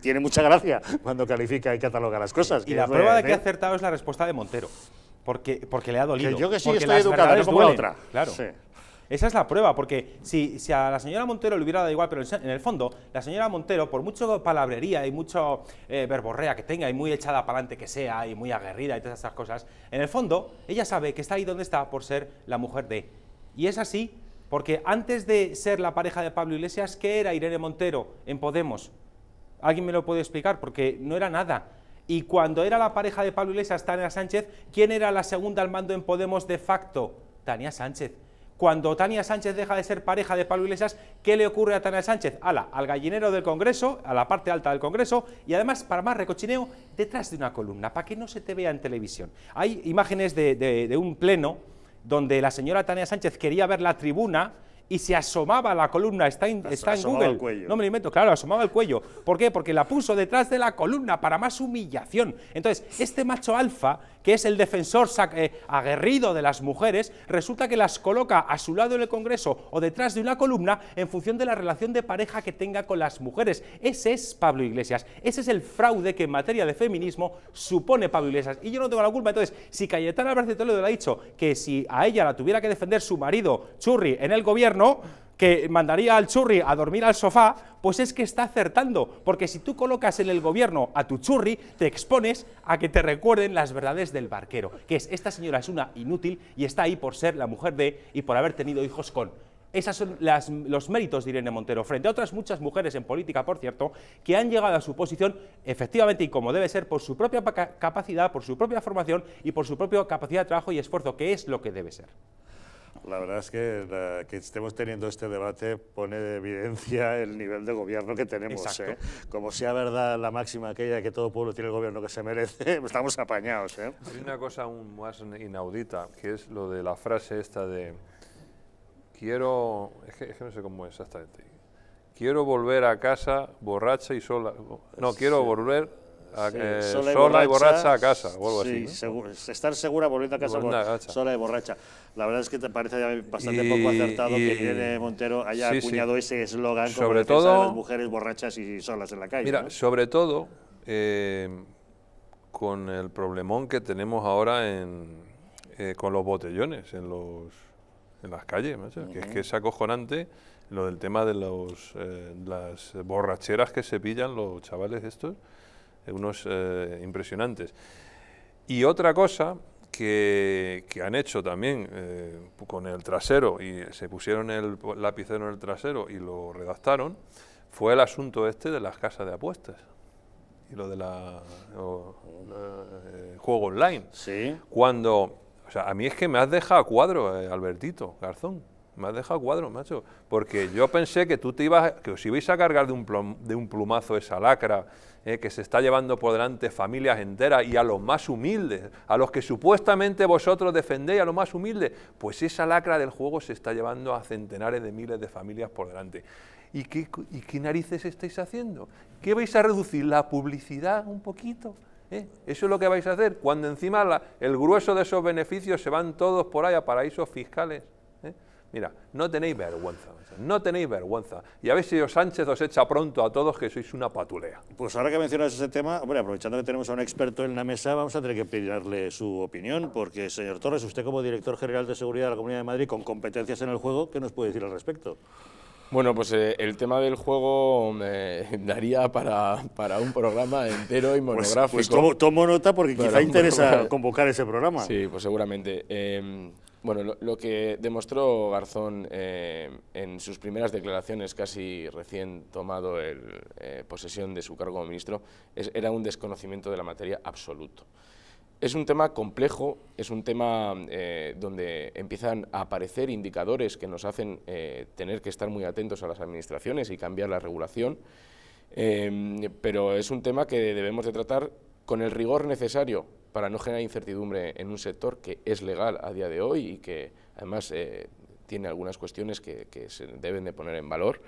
A: tiene mucha gracia cuando califica y cataloga las cosas. Y la prueba de que ha acertado
D: es la respuesta de Montero. Porque, porque le ha dolido. yo que sí está estoy educado, no como la otra. Claro. Esa es la prueba, porque si, si, a la señora Montero le hubiera dado igual, pero en el fondo, la señora Montero, por mucho palabrería y mucho eh, verborrea que tenga, y muy echada para adelante que sea, y muy aguerrida y todas esas cosas, en el fondo, ella sabe que está ahí donde está por ser la mujer de. Y es así, porque antes de ser la pareja de Pablo Iglesias, ¿qué era Irene Montero en Podemos? ¿Alguien me lo puede explicar? Porque no era nada. Y cuando era la pareja de Pablo Iglesias, Tania Sánchez, ¿quién era la segunda al mando en Podemos de facto? Tania Sánchez. Cuando Tania Sánchez deja de ser pareja de Pablo Iglesias, ¿qué le ocurre a Tania Sánchez? Ala, al gallinero del Congreso, a la parte alta del Congreso, y además, para más recochineo, detrás de una columna, para que no se te vea en televisión. Hay imágenes de, de un pleno donde la señora Tania Sánchez quería ver la tribuna, y se asomaba la columna, está en, Google. No me lo invento, claro, asomaba el cuello. ¿Por qué? Porque la puso detrás de la columna para más humillación. Entonces, este macho alfa que es el defensor eh, aguerrido de las mujeres, resulta que las coloca a su lado en el Congreso o detrás de una columna en función de la relación de pareja que tenga con las mujeres. Ese es Pablo Iglesias, ese es el fraude que en materia de feminismo supone Pablo Iglesias. Y yo no tengo la culpa, entonces, si Cayetana Álvarez le ha dicho que si a ella la tuviera que defender su marido, Churri, en el gobierno, que mandaría al churri a dormir al sofá, pues es que está acertando, porque si tú colocas en el gobierno a tu churri, te expones a que te recuerden las verdades del barquero, que es esta señora es una inútil y está ahí por ser la mujer de y por haber tenido hijos con. Esos son los méritos de Irene Montero, frente a otras muchas mujeres en política, por cierto, que han llegado a su posición efectivamente y como debe ser por su propia capacidad, por su
A: propia formación y por su propia capacidad de trabajo y esfuerzo, que es lo que debe ser. La verdad es que que estemos teniendo este debate pone de evidencia el nivel de gobierno que tenemos. ¿eh? Como sea verdad la máxima aquella que todo pueblo tiene el gobierno que se merece, estamos apañados. ¿eh?
F: Hay una cosa aún más inaudita, que es lo de la frase esta de quiero, es que, no sé cómo es exactamente, quiero volver a casa borracha y sola, no, quiero volver sola, y, borracha, a casa vuelvo algo así.
A: estar segura volviendo a casa sola y borracha. La verdad es que te parece bastante poco acertado que Irene Montero haya acuñado ese eslogan sobre todo de las mujeres borrachas y solas en la calle. Mira,
F: sobre todo eh, con el problemón que tenemos ahora eh, con los botellones en, en las calles, que es que es acojonante lo del tema de eh, las borracheras que se pillan los chavales estos unos eh, impresionantes. Y otra cosa que, han hecho también eh, con el trasero, y se pusieron el lápiz en el trasero y lo redactaron, fue el asunto este de las casas de apuestas y lo de la, eh, juego online. Sí. Cuando, o sea, a mí es que me has dejado a cuadro, Albertito Garzón me has dejado cuadro, macho. Porque yo pensé que tú te ibas, que os ibais a cargar de un, plumazo esa lacra eh, que se está llevando por delante familias enteras y a los más humildes, a los que supuestamente vosotros defendéis, a los más humildes. Pues esa lacra del juego se está llevando a centenares de miles de familias por delante. ¿Y qué, narices estáis haciendo? ¿Qué vais a reducir? ¿La publicidad un poquito? ¿eh? Eso es lo que vais a hacer, cuando encima el grueso de esos beneficios se van todos por ahí a paraísos fiscales Mira, no tenéis vergüenza, no tenéis vergüenza. Y a ver si Sánchez os echa pronto a todos que sois una patulea.
A: Pues ahora que mencionas ese tema, bueno, aprovechando que tenemos a un experto en la mesa, vamos a tener que pedirle su opinión, porque, señor Torres, usted como director general de Seguridad de la Comunidad de Madrid, con competencias en
E: el juego, ¿qué nos puede decir al respecto? Bueno, pues eh, el tema del juego me eh, daría para, para, un programa entero y pues, pues monográfico. Pues,
A: tomo, nota porque quizá interesa convocar ese programa. Sí,
E: pues seguramente. Em, bueno, lo, que demostró Garzón eh, en sus primeras declaraciones, casi recién tomado el, eh, posesión de su cargo como ministro, era un desconocimiento de la materia absoluto. Es un tema complejo, es un tema eh, donde empiezan a aparecer indicadores que nos hacen tener que estar muy atentos a las administraciones y cambiar la regulación, pero es un tema que debemos de tratar con el rigor necesario para no generar incertidumbre en un sector que es legal a día de hoy y que además eh, tiene algunas cuestiones que, que se deben de poner en valor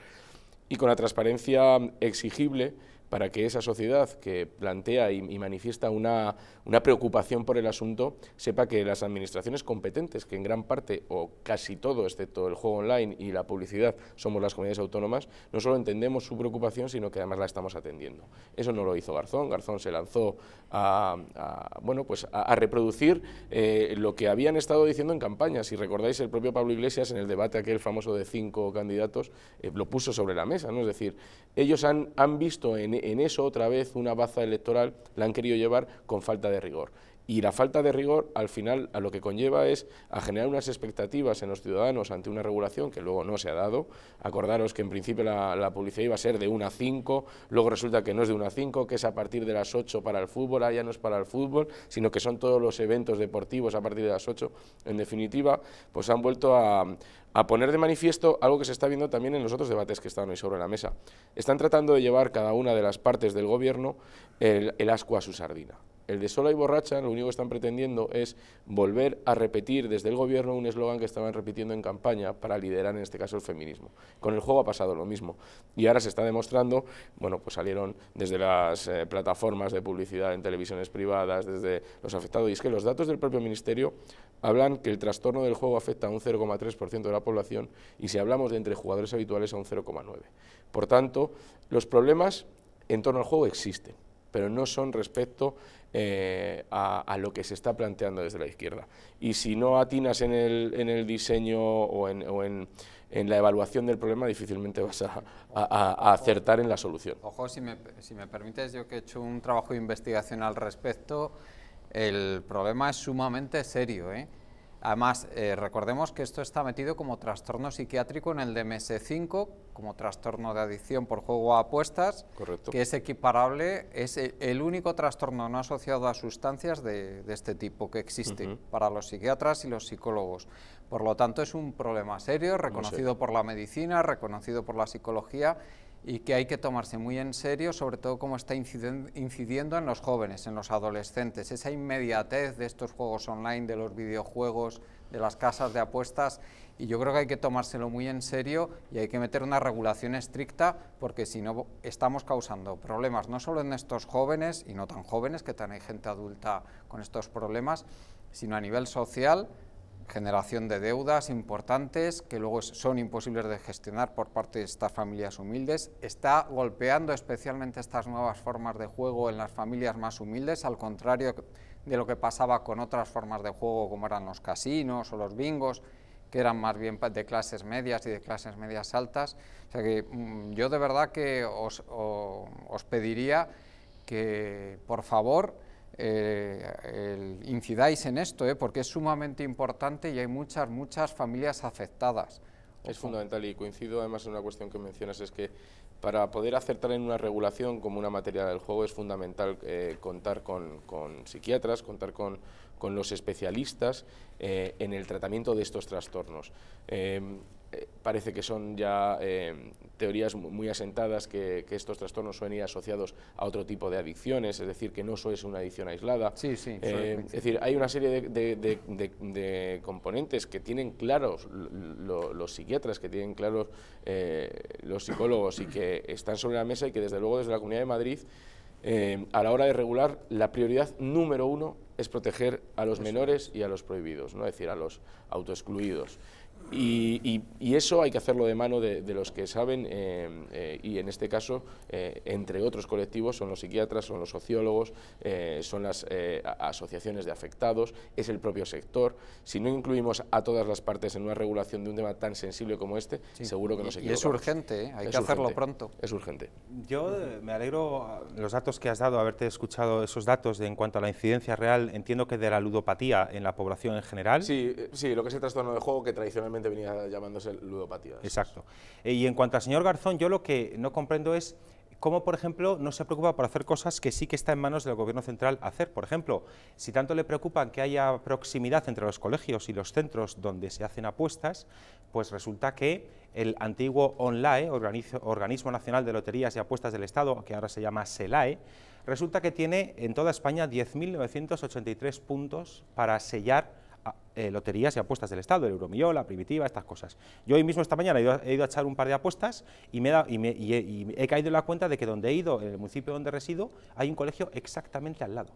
E: y con la transparencia exigible para que esa sociedad que plantea y, manifiesta una, preocupación por el asunto sepa que las administraciones competentes, que en gran parte o casi todo, excepto el juego online y la publicidad, somos las comunidades autónomas, no solo entendemos su preocupación, sino que además la estamos atendiendo. Eso no lo hizo Garzón, Garzón se lanzó a, bueno, pues a, reproducir eh, lo que habían estado diciendo en campaña. Si recordáis, el propio Pablo Iglesias en el debate aquel famoso de cinco candidatos eh, lo puso sobre la mesa, ¿no? es decir, ellos han, han visto en en, eso otra vez una baza electoral la han querido llevar con falta de rigor. Y la falta de rigor, al final, a lo que conlleva es a generar unas expectativas en los ciudadanos ante una regulación que luego no se ha dado. Acordaros que en principio la, publicidad iba a ser de 1 a 5, luego resulta que no es de 1 a 5, que es a partir de las 8 para el fútbol, ah, ya no es para el fútbol, sino que son todos los eventos deportivos a partir de las 8. En definitiva, pues han vuelto a, poner de manifiesto algo que se está viendo también en los otros debates que están hoy sobre la mesa. Están tratando de llevar cada una de las partes del gobierno el, el asco a su sardina. El de sola y borracha lo único que están pretendiendo es volver a repetir desde el gobierno un eslogan que estaban repitiendo en campaña para liderar en este caso el feminismo. Con el juego ha pasado lo mismo y ahora se está demostrando, bueno, pues salieron desde las eh, plataformas de publicidad en televisiones privadas, desde los afectados y es que los datos del propio ministerio hablan que el trastorno del juego afecta a un 0,3% de la población y si hablamos de entre jugadores habituales a un 0,9. Por tanto, los problemas en torno al juego existen, pero no son respecto eh, a, lo que se está planteando desde la izquierda. Y si no atinas en el, en el diseño o, en, en, la evaluación del problema, difícilmente vas a, acertar en la solución.
B: Ojo, si me, si me permites, yo que he hecho un trabajo de investigación al respecto, el problema es sumamente serio. ¿eh? Además, eh, recordemos que esto está metido como trastorno psiquiátrico en el DMS5, como trastorno de adicción por juego a apuestas, que es equiparable, es e, el único trastorno no asociado a sustancias de, este tipo que existe para los psiquiatras y los psicólogos. Por lo tanto, es un problema serio, reconocido por la medicina, reconocido por la psicología y que hay que tomarse muy en serio, sobre todo como está incidiendo en los jóvenes, en los adolescentes. Esa inmediatez de estos juegos online, de los videojuegos, de las casas de apuestas, y yo creo que hay que tomárselo muy en serio y hay que meter una regulación estricta, porque si no estamos causando problemas, no solo en estos jóvenes, y no tan jóvenes, que también hay gente adulta con estos problemas, sino a nivel social, generación de deudas importantes que luego son imposibles de gestionar por parte de estas familias humildes. Está golpeando especialmente estas nuevas formas de juego en las familias más humildes, al contrario de lo que pasaba con otras formas de juego como eran los casinos o los bingos, que eran más bien de clases medias y de clases medias altas. O sea que mm, yo de verdad que os, os pediría que por favor eh, incidáis en esto, eh, porque es sumamente importante y hay muchas, muchas familias afectadas.
E: Es fundamental y coincido además en una cuestión que mencionas, es que para poder acertar en una regulación como una materia del juego es fundamental eh, contar con, psiquiatras, contar con, los especialistas en el tratamiento de estos trastornos parece que son ya eh, teorías muy asentadas que, estos trastornos suelen ir asociados a otro tipo de adicciones, es decir, que no solo es una adicción aislada. Sí, sí, eh, es decir, hay una serie de, componentes que tienen claros los psiquiatras, que tienen claros eh, los psicólogos y que están sobre la mesa y que desde luego desde la Comunidad de Madrid a la hora de regular, la prioridad número uno es proteger a los menores y a los prohibidos, ¿no? es decir, a los autoexcluidos. Y, eso hay que hacerlo de mano de, los que saben eh, eh, y en este caso, eh, entre otros colectivos, son los psiquiatras, son los sociólogos, son las asociaciones de afectados, es el propio sector. Si no incluimos a todas las partes en una regulación de un tema tan sensible como este, seguro que no se Y es urgente, hay que hacerlo pronto. Es urgente. Yo me alegro ah,
D: los datos que has dado, haberte escuchado esos datos de, en cuanto a la incidencia real, entiendo que de la ludopatía en la población en general.
E: Sí, sí lo que es el trastorno de juego que tradicionalmente venía llamándose
D: ludopatía. Exacto. Eh, y en cuanto al señor Garzón, yo lo que no comprendo es cómo, por ejemplo, no se preocupa por hacer cosas que sí que está en manos del Gobierno central hacer. Por ejemplo, si tanto le preocupan que haya proximidad entre los colegios y los centros donde se hacen apuestas, pues resulta que el antiguo ONLAE, Organismo Nacional de Loterías y Apuestas del Estado, que ahora se llama SELAE, resulta que tiene en toda España 10.983 puntos para sellar eh, loterías y apuestas del Estado, el Euromillón, la Primitiva, estas cosas. Yo hoy mismo esta mañana he ido, a echar un par de apuestas y, me he, caído en la cuenta de que donde he ido, en el municipio donde resido, hay un colegio exactamente al lado.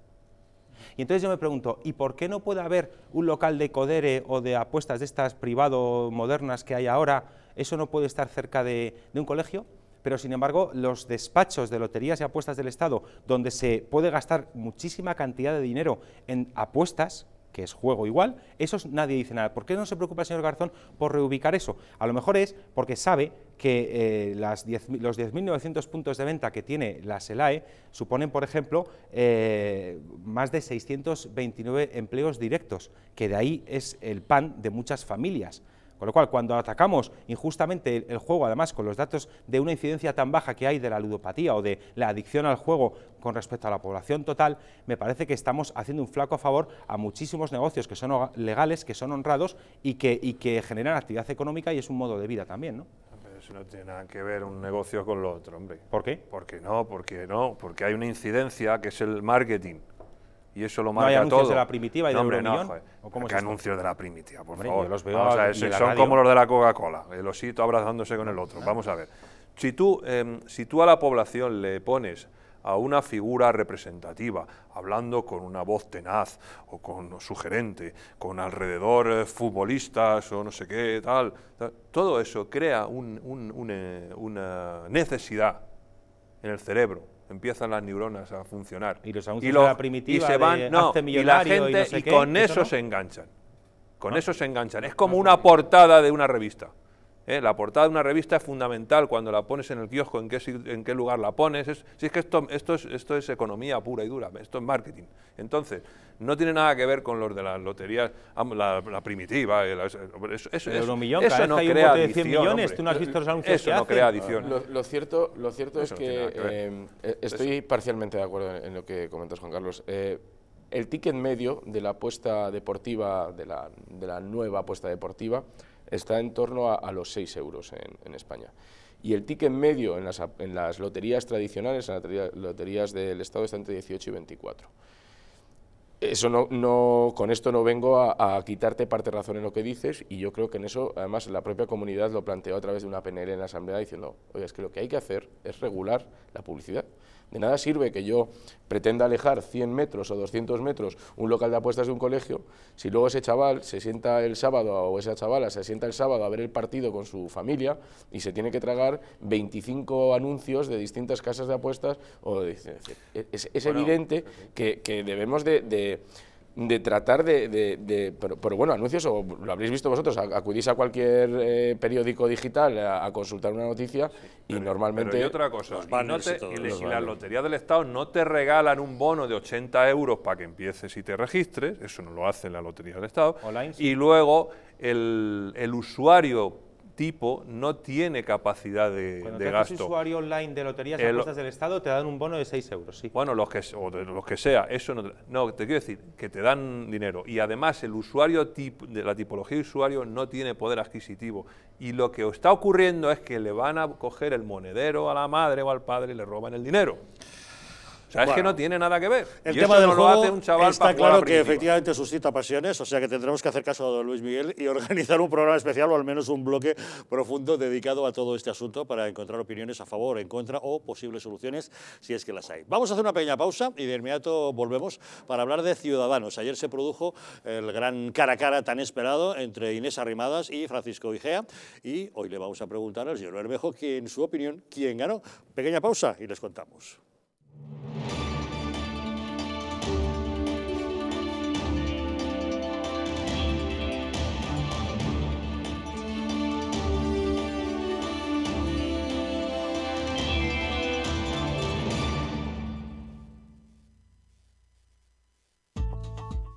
D: Y entonces yo me pregunto, ¿y por qué no puede haber un local de codere o de apuestas de estas privado modernas que hay ahora? ¿Eso no puede estar cerca de un colegio? pero sin embargo los despachos de loterías y apuestas del Estado, donde se puede gastar muchísima cantidad de dinero en apuestas, que es juego igual, eso nadie dice nada. ¿Por qué no se preocupa el señor Garzón por reubicar eso? A lo mejor es porque sabe que eh, las los 10.900 puntos de venta que tiene la SELAE suponen, por ejemplo, eh, más de 629 empleos directos, que de ahí es el pan de muchas familias. Con lo cual, cuando atacamos injustamente el juego, además con los datos de una incidencia tan baja que hay de la ludopatía o de la adicción al juego con respecto a la población total, me parece que estamos haciendo un flaco favor a muchísimos negocios que son legales, que son honrados y que, y que generan actividad económica y
F: es un modo de vida también, ¿no? Pero eso no tiene nada que ver un negocio con lo otro, hombre. ¿Por qué? Porque no, porque no, porque hay una incidencia que es el marketing y eso lo marca no hay de la primitiva y de anuncios de la primitiva, son como los de la Coca-Cola, el osito abrazándose con el otro. Ah. Vamos a ver. Si tú, eh, a la población le pones a una figura representativa, hablando con una voz tenaz o con sugerente, con alrededor eh, futbolistas o no sé qué, tal, todo eso crea eh, una necesidad en el cerebro empiezan las neuronas a funcionar. Y los anuncios y la primitiva y se van, no, y la gente, y, con eso, se enganchan. Con ah. eso se enganchan. Es como ah, una portada de una revista. ¿eh? La portada de una revista es fundamental cuando la pones en el kiosco, en qué, en qué lugar la pones. si es que esto, esto, es, economía pura y dura, esto es marketing. Entonces, no tiene nada que ver con los de las loterías, la, primitiva. Eh, eso, no crea Eso no crea adición.
E: Lo, cierto, lo cierto es que, em, eh, estoy parcialmente de acuerdo en, lo que comentas, Juan Carlos. el ticket medio de la apuesta deportiva, de la, de la nueva apuesta deportiva, está en torno a, los 6 euros en, España. Y el ticket medio en las, en las loterías tradicionales, en las loterías del Estado, está entre 18 y 24 eso no, no, con esto no vengo a, quitarte parte razón en lo que dices y yo creo que en eso, además, la propia comunidad lo planteó a través de una PNL en la Asamblea diciendo, oye, es que lo que hay que hacer es regular la publicidad. De nada sirve que yo pretenda alejar 100 metros o 200 metros un local de apuestas de un colegio, si luego ese chaval se sienta el sábado o esa chavala se sienta el sábado a ver el partido con su familia y se tiene que tragar 25 anuncios de distintas casas de apuestas. O es, e-, evidente que, debemos de de tratar de... de, pero, bueno, anuncios, o lo habréis visto vosotros, acudís a cualquier eh, periódico digital a, consultar una noticia y normalmente... y otra
F: cosa, no te, la Lotería del Estado no te regalan un bono de 80 euros para que empieces y te registres, eso no lo hace la Lotería del Estado, y luego el, el usuario tipo no tiene capacidad de, Cuando te gasto.
D: usuario online de loterías y apuestas
F: del Estado, te dan un bono de 6 euros, sí. Bueno, los que, o los que sea, eso no... No, te quiero decir que te dan dinero. Y además el usuario, tip, de la tipología de usuario no tiene poder adquisitivo. Y lo que está ocurriendo es que le van a coger el monedero a la madre o al padre y le roban el dinero. O sea, es que no tiene nada que ver. El tema del juego un chaval está claro que efectivamente
A: suscita pasiones, o sea que tendremos que hacer caso a don Luis Miguel y organizar un programa especial o al menos un bloque profundo dedicado a todo este asunto para encontrar opiniones a favor, en contra o posibles soluciones si es que las hay. Vamos a hacer una pequeña pausa y de inmediato volvemos para hablar de Ciudadanos. Ayer se produjo el gran cara a cara tan esperado entre Inés Arrimadas y Francisco Igea y hoy le vamos a preguntar al señor Bermejo que en su opinión quién ganó. Pequeña pausa y les contamos.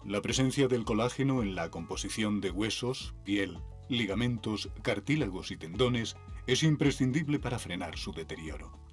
H: La presencia del colágeno en la composición de huesos, piel, ligamentos, cartílagos y tendones es imprescindible para frenar su deterioro.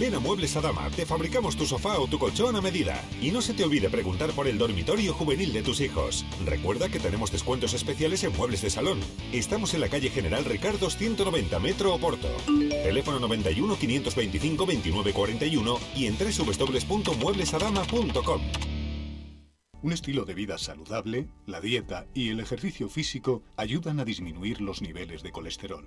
H: Ven a Muebles Adama, te fabricamos tu sofá o tu colchón a medida. Y no se te olvide preguntar por el dormitorio juvenil de tus hijos. Recuerda que tenemos descuentos especiales en muebles de salón. Estamos en la calle General Ricardo 190 Metro Oporto. Teléfono 91 525 2941 y en www.mueblesadama.com. Un estilo de vida saludable, la dieta y el ejercicio físico ayudan a disminuir los niveles de colesterol.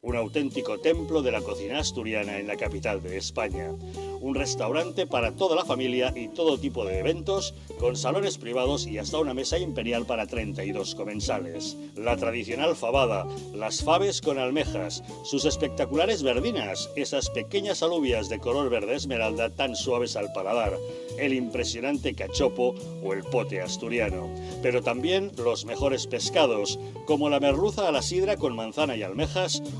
A: un auténtico templo de la cocina asturiana en la capital de España. Un restaurante para toda la familia y todo tipo de eventos, con salones privados y hasta una mesa imperial para 32 comensales. La tradicional fabada, las faves con almejas, sus espectaculares verdinas, esas pequeñas alubias de color verde esmeralda tan suaves al paladar, el impresionante cachopo o el pote asturiano. Pero también los mejores pescados, como la merluza a la sidra con manzana y almejas,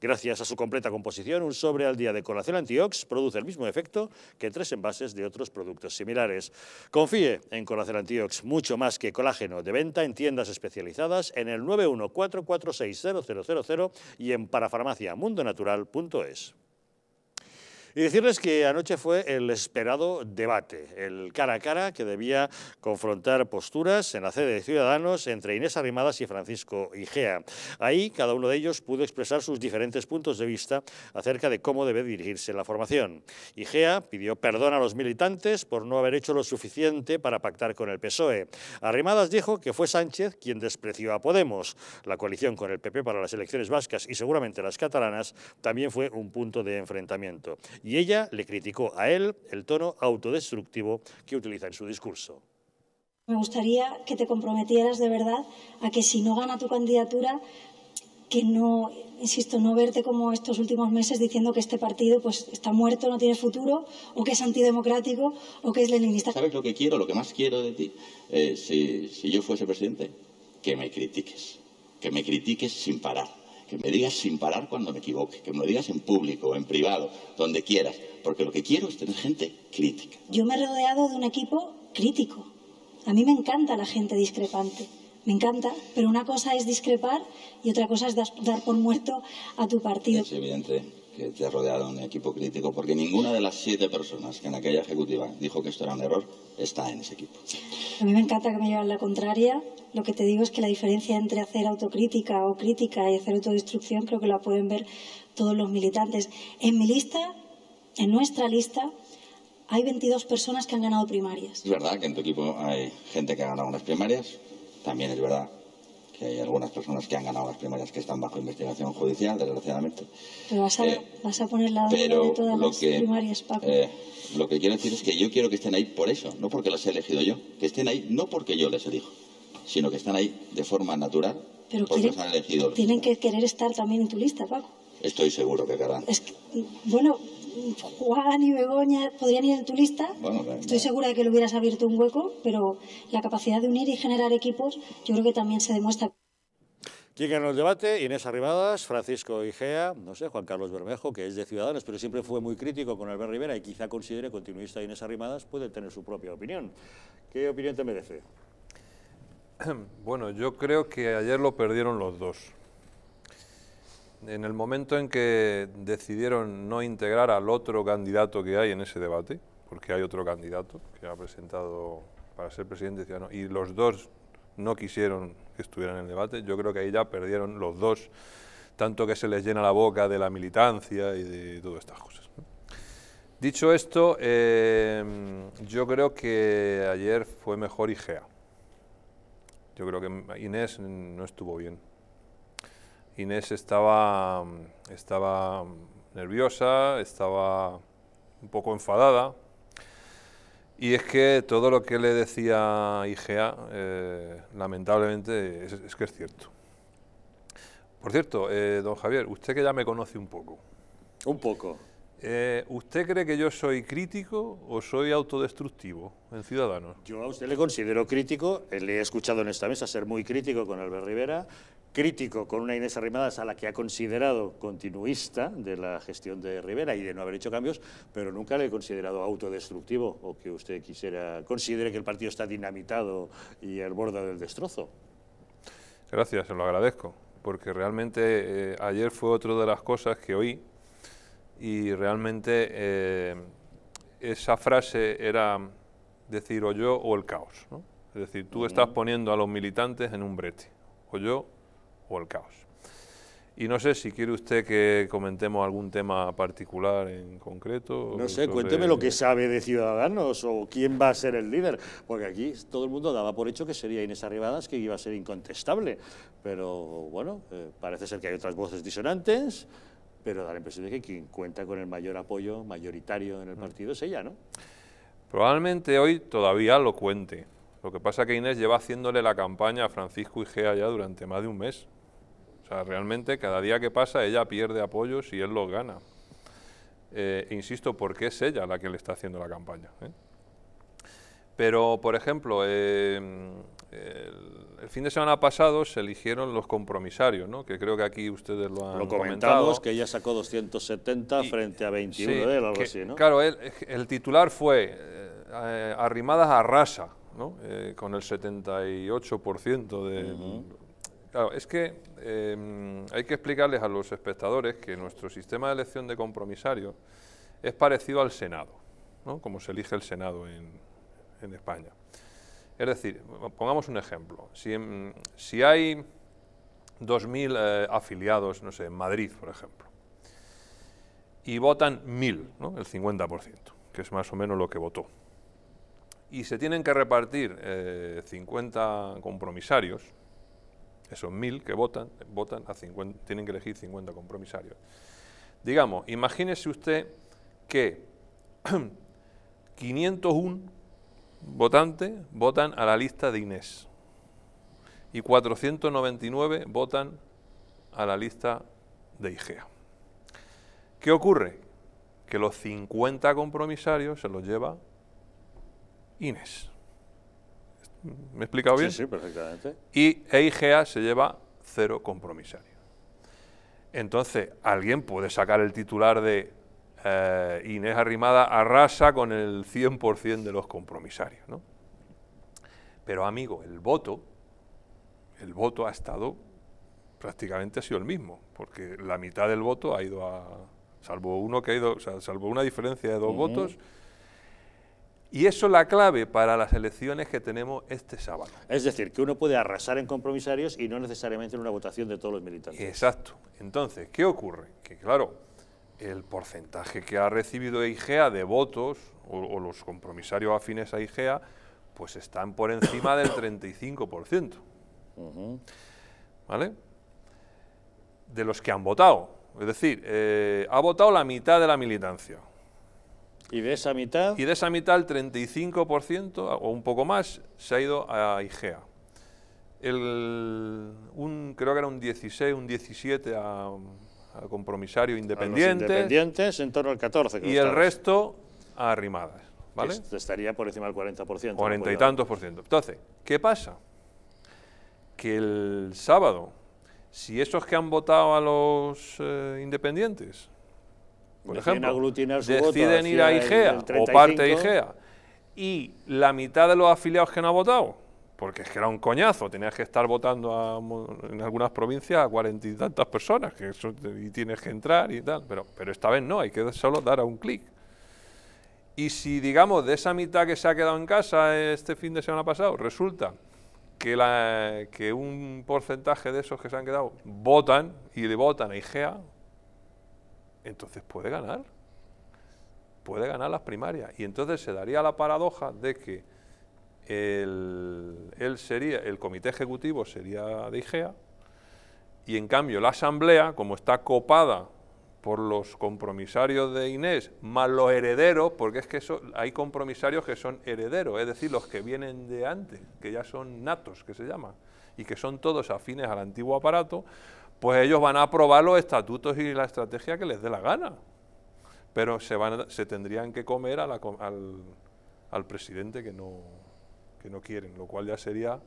A: Gracias a su completa composición, un sobre al día de Colación Antiox produce el mismo efecto que tres envases de otros productos similares. Confíe en Colacel Antiox, mucho más que colágeno de venta en tiendas especializadas en el 914460000 y en parafarmaciamundonatural.es. Y decirles que anoche fue el esperado debate, el cara a cara que debía confrontar posturas en la sede de Ciudadanos entre Inés Arrimadas y Francisco Igea. Ahí cada uno de ellos pudo expresar sus diferentes puntos de vista acerca de cómo debe dirigirse la formación. Igea pidió perdón a los militantes por no haber hecho lo suficiente para pactar con el PSOE. Arrimadas dijo que fue Sánchez quien despreció a Podemos. La coalición con el PP para las elecciones vascas y seguramente las catalanas también fue un punto de enfrentamiento y ella le criticó a él el tono autodestructivo que utiliza en su discurso.
C: Me gustaría que te comprometieras de verdad a que si no gana tu candidatura, que no, insisto, no verte como estos últimos meses diciendo que este partido pues está muerto, no tiene futuro, o que es antidemocrático, o que es leninista. ¿Sabes lo que quiero, lo que más
G: quiero de ti? Eh, si yo fuese presidente, que me critiques, que me critiques sin parar que me digas sin parar cuando me equivoque, que me lo digas en público, en privado, donde quieras, porque lo que quiero es tener gente crítica.
C: Yo me he rodeado de un equipo crítico. A mí me encanta la gente discrepante. Me encanta, pero una cosa es discrepar y otra cosa es dar por muerto a tu partido
G: que te rodeado de un equipo crítico, porque ninguna de las siete personas que en aquella ejecutiva dijo que esto era un error está en ese equipo.
C: A mí me encanta que me llevan la contraria. Lo que te digo es que la diferencia entre hacer autocrítica o crítica y hacer autodestrucción creo que la pueden ver todos los militantes. En mi lista, en nuestra lista, hay 22 personas que han ganado primarias.
G: Es verdad que en tu equipo hay gente que ha ganado unas primarias. También es verdad que hay algunas personas que han ganado las primarias que están bajo investigación judicial, desgraciadamente.
C: Pero eh, vas a, poner la de todas las primarias,
G: Paco. Eh, lo que quiero decir es que yo quiero que estén ahí por eso, no porque las he elegido yo. Que estén ahí no porque yo les elijo, sino que están ahí de forma natural pero porque las han elegido. Tienen
C: que querer estar también en tu lista, Paco.
G: Estoy seguro que querrán. Es
C: bueno, Juan y Begoña podrían ir en tu lista. Estoy segura de que le hubieras abierto un hueco, pero la capacidad de unir y generar equipos yo creo que también se demuestra.
A: Quien en el debate, Inés Arrimadas, Francisco Igea, no sé, Juan Carlos Bermejo, que es de Ciudadanos, pero siempre fue muy crítico con Albert Rivera y quizá considere continuista Inés Arrimadas, puede tener su propia opinión. ¿Qué opinión te merece?
F: Bueno, yo creo que ayer lo perdieron los dos en el momento en que decidieron no integrar al otro candidato que hay en ese debate, porque hay otro candidato que ha presentado para ser presidente y los dos no quisieron que estuvieran en el debate, yo creo que ahí ya perdieron los dos, tanto que se les llena la boca de la militancia y de todas estas cosas. Dicho esto, eh, yo creo que ayer fue mejor IGEA. Yo creo que Inés no estuvo bien Inés estaba, estaba nerviosa, estaba un poco enfadada. Y es que todo lo que le decía IGEA, eh, lamentablemente, es, que es cierto. Por cierto, eh, don Javier, usted que ya me conoce un poco. Un poco. Eh, ¿Usted cree que yo soy crítico o soy autodestructivo
A: en Ciudadanos? Yo a usted le considero crítico, le he escuchado en esta mesa ser muy crítico con Albert Rivera crítico con una Inés Arrimadas a la que ha considerado continuista de la gestión de Rivera y de no haber hecho cambios, pero nunca le he considerado autodestructivo o que usted quisiera considere que el partido está dinamitado y al borde del destrozo.
F: Gracias, se lo agradezco, porque realmente eh, ayer fue otra de las cosas que oí y realmente eh, esa frase era decir o yo o el caos. Es decir, tú estás poniendo a los militantes en un brete, o yo o el caos. Y no sé si quiere usted que comentemos algún tema particular en concreto. No sé, cuénteme lo que
A: sabe de Ciudadanos o quién va a ser el líder, porque aquí todo el mundo daba por hecho que sería Inés Arribadas, que iba a ser incontestable. Pero bueno, eh, parece ser que hay otras voces disonantes, pero da la impresión de que quien cuenta con el mayor apoyo mayoritario en el mm. partido es ella, ¿no? Probablemente hoy todavía lo cuente. Lo que pasa es que
F: Inés lleva haciéndole la campaña a Francisco Igea ya durante más de un mes. O sea, realmente cada día que pasa ella pierde apoyos y él los gana. Eh, insisto, porque es ella la que le está haciendo la campaña. ¿eh? Pero, por ejemplo, eh, el, fin de semana pasado se eligieron los compromisarios, ¿no? que creo que aquí ustedes
A: lo han Lo comentamos, comentado. que ella sacó 270 frente a 21, sí, algo así, Claro,
F: el, titular fue arrimadas a rasa, ¿no? con el 78% de, Claro, es que em, hay que explicarles a los espectadores que nuestro sistema de elección de compromisarios es parecido al Senado, ¿no? como se elige el Senado en, España. Es decir, pongamos un ejemplo. Si, hay 2.000 eh, afiliados, no sé, en Madrid, por ejemplo, y votan 1.000, ¿no? el 50%, que es más o menos lo que votó, y se tienen que repartir 50 eh, compromisarios, esos 1.000 que votan, votan a 50, tienen que elegir 50 compromisarios. Digamos, imagínese usted que 501 votantes votan a la lista de Inés y 499 votan a la lista de IGEA. ¿Qué ocurre? Que los 50 compromisarios se los lleva Inés. ¿Me he explicado bien? Sí, sí, perfectamente. Y EIGA se lleva cero compromisario. Entonces, alguien puede sacar el titular de eh, Inés Arrimada arrasa con el 100% de los compromisarios, ¿no? Pero, amigo, el voto, el voto ha estado, prácticamente ha el mismo, porque la mitad del voto ha ido a, salvo uno que ha ido, salvo una diferencia de dos votos,
A: y eso es la clave para las elecciones que tenemos este sábado. Es decir, que uno puede arrasar en compromisarios y no necesariamente en una votación de todos los militantes. Exacto. Entonces, ¿qué ocurre? Que claro, el porcentaje que ha recibido IGEA de
F: votos o, los compromisarios afines a IGEA, pues están por encima del 35%. ¿Vale? De los que han votado. Es decir, eh, ha votado la mitad de la militancia. Y de esa mitad... Y de esa mitad el 35% o un poco más se ha ido a IGEA. El, un, creo que era un 16, un 17 a, a compromisario independiente.
A: independientes en torno al 14. Y el resto
F: a arrimadas. ¿vale? estaría por encima del 40%. 40 y tantos por ciento. Entonces, ¿qué pasa? Que el sábado, si esos que han votado a los eh, independientes
B: por ejemplo, deciden ir a IGEA o parte de IGEA
F: y la mitad de los afiliados que no ha votado, porque es que era un coñazo, tenías que estar votando en algunas provincias a cuarenta y tantas personas que eso, y tienes que entrar y tal, pero, pero esta vez no, hay que solo dar a un clic. Y si, digamos, de esa mitad que se ha quedado en casa este fin de semana pasado, resulta que, la, que un porcentaje de esos que se han quedado votan y le votan a IGEA, entonces puede ganar. Puede ganar las primarias. Y entonces se daría la paradoja de que el, él sería, el comité ejecutivo sería de IGEA y en cambio la asamblea, como está copada por los compromisarios de Inés, más los herederos, porque es que hay compromisarios que son herederos, es decir, los que vienen de antes, que ya son natos, que se llaman, y que son todos afines al antiguo aparato, pues ellos van a aprobar los estatutos y la estrategia que les dé la gana. Pero se, van, se tendrían que comer al, presidente que no, que no quieren, lo cual ya sería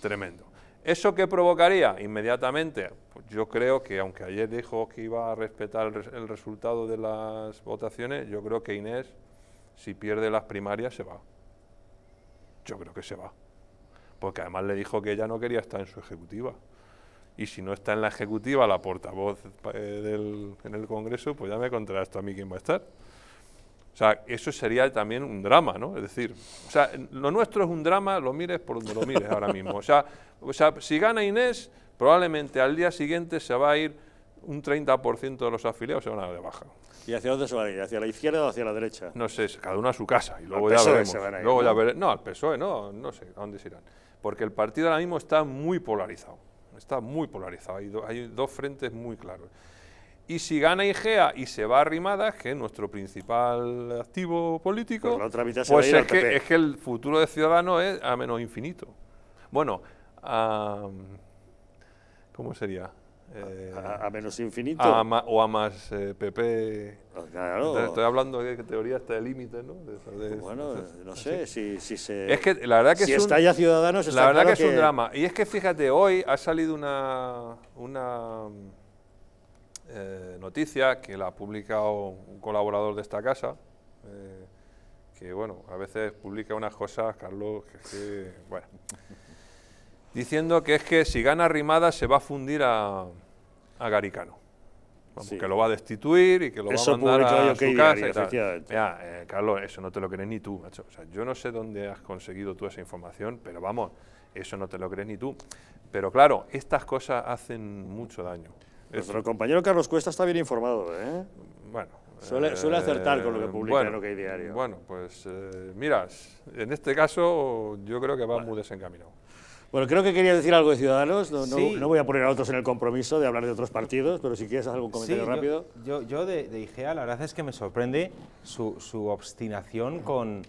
F: tremendo. ¿Eso qué provocaría? Inmediatamente, pues yo creo que aunque ayer dijo que iba a respetar el resultado de las votaciones, yo creo que Inés, si pierde las primarias, se va. Yo creo que se va. Porque además le dijo que ella no quería estar en su ejecutiva y si no está en la ejecutiva la portavoz eh, del, en el Congreso, pues ya me contarás esto a mí quién va a estar. O sea, eso sería también un drama, ¿no? Es decir, o sea, lo nuestro es un drama, lo mires por donde lo mires ahora mismo. O sea, o sea si gana Inés, probablemente al día siguiente se va a ir un 30% de los afiliados se van a ir de baja. ¿Y hacia dónde se van a ir? ¿Hacia la izquierda o hacia la derecha? No sé, cada uno a su casa. Y luego e ¿no? no, al PSOE no, no sé a dónde se irán. Porque el partido ahora mismo está muy polarizado. Está muy polarizado, hay, dos frentes muy claros. Y si gana IGEA y se va a que es nuestro principal activo político, pues, es, que, el futuro de ciudadano es a menos infinito. Bueno, ¿cómo sería? Eh, a, menos infinito. o a más PP. Eh, ah, estoy hablando de teoría hasta el límite, ¿no? bueno, eh, no sé si, si, se. Es que la verdad que si Ciudadanos, la verdad que, es un drama. Y es que fíjate, hoy ha salido una, una noticia que la ha publicado un colaborador de esta casa. que bueno, a veces publica unas cosas, Carlos, que, que bueno diciendo que es que si gana Rimada se va a fundir a, Garicano. Que lo va a destituir y que lo va a mandar a su casa. Y eh, Carlos, eso no te lo crees ni tú, macho. yo no sé dónde has conseguido tú esa información, pero vamos, eso no te lo crees ni tú. Pero claro, estas cosas hacen mucho daño.
A: Nuestro compañero Carlos Cuesta está bien informado, ¿eh? Bueno. Suele, acertar con lo que eh, publica en lo
F: que diario. Bueno, pues eh, miras, en este caso yo creo que va muy desencaminado.
A: Bueno, creo que quería decir algo de Ciudadanos. No, voy a poner a otros en el compromiso de hablar de otros partidos, pero si quieres haz algún comentario rápido.
D: Yo, yo, de, IGEA la verdad es que me sorprende su, obstinación con,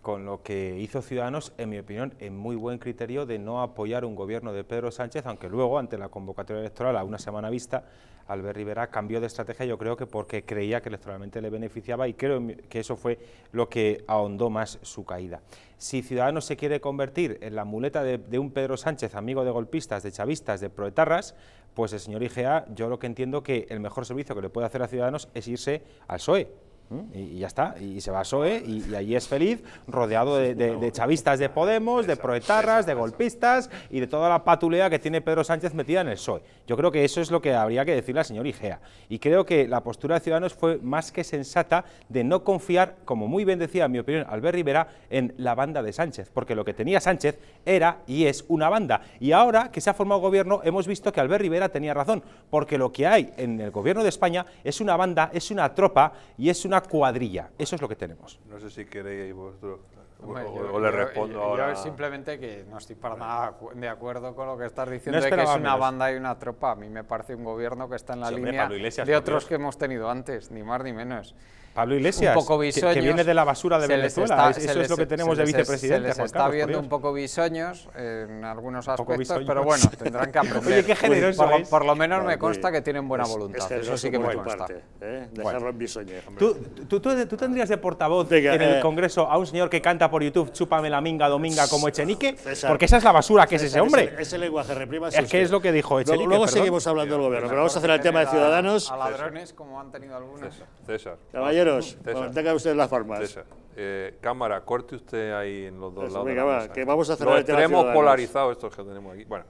D: con lo que hizo Ciudadanos, en mi opinión, en muy buen criterio de no apoyar un gobierno de Pedro Sánchez, aunque luego, ante la convocatoria electoral a una semana vista, Albert Rivera cambió de estrategia, yo creo que porque creía que electoralmente le beneficiaba y creo que eso fue lo que ahondó más su caída. Si Ciudadanos se quiere convertir en la muleta de, un Pedro Sánchez, amigo de golpistas, de chavistas, de proetarras, pues el señor IGA, yo lo que entiendo que el mejor servicio que le puede hacer a Ciudadanos es irse al PSOE, ¿Mm? Y, ya está, y se va a SOE y, allí es feliz, rodeado de, chavistas de Podemos, de proetarras, de golpistas y de toda la patulea que tiene Pedro Sánchez metida en el PSOE. Yo creo que eso es lo que habría que decirle la señor Igea. Y creo que la postura de Ciudadanos fue más que sensata de no confiar, como muy bien decía en mi opinión Albert Rivera, en la banda de Sánchez, porque lo que tenía Sánchez era y es una banda. Y ahora que se ha formado gobierno hemos visto que Albert Rivera tenía razón, porque lo que hay en el gobierno de España es una banda, es una tropa y es una cuadrilla. Eso es lo que
F: tenemos. No sé si queréis vosotros. o, le respondo yo, yo, ahora.
B: simplemente que no estoy para nada de acuerdo con lo que estás diciendo no que es una banda y una tropa. A mí me parece un gobierno que está en la línea de otros que hemos tenido antes, ni más ni menos. Pablo Iglesias, un poco que, viene de la basura de Venezuela. Eso es lo que tenemos de vicepresidente. está viendo un poco bisoños en algunos aspectos, pero bueno, tendrán que aprender. Oye, qué generoso por, por, lo menos me consta que tienen buena voluntad. Eso sí que me consta. ¿eh? en
D: ¿Tú, tú, tú, tendrías de portavoz en el eh. Congreso a un señor que canta por YouTube Chúpame la minga dominga como Echenique? porque esa es la basura que es ese hombre.
A: Ese, lenguaje reprima es que es lo que dijo Echenique. Luego seguimos hablando del gobierno, pero vamos a pues hacer
F: el tema de Ciudadanos.
B: A ladrones como han tenido algunos. César.
F: César, tengan
A: las formas.
F: Eh, cámara, corte usted ahí en los dos lados. Venga, que vamos a cerrar el polarizados estos que tenemos aquí. Bueno,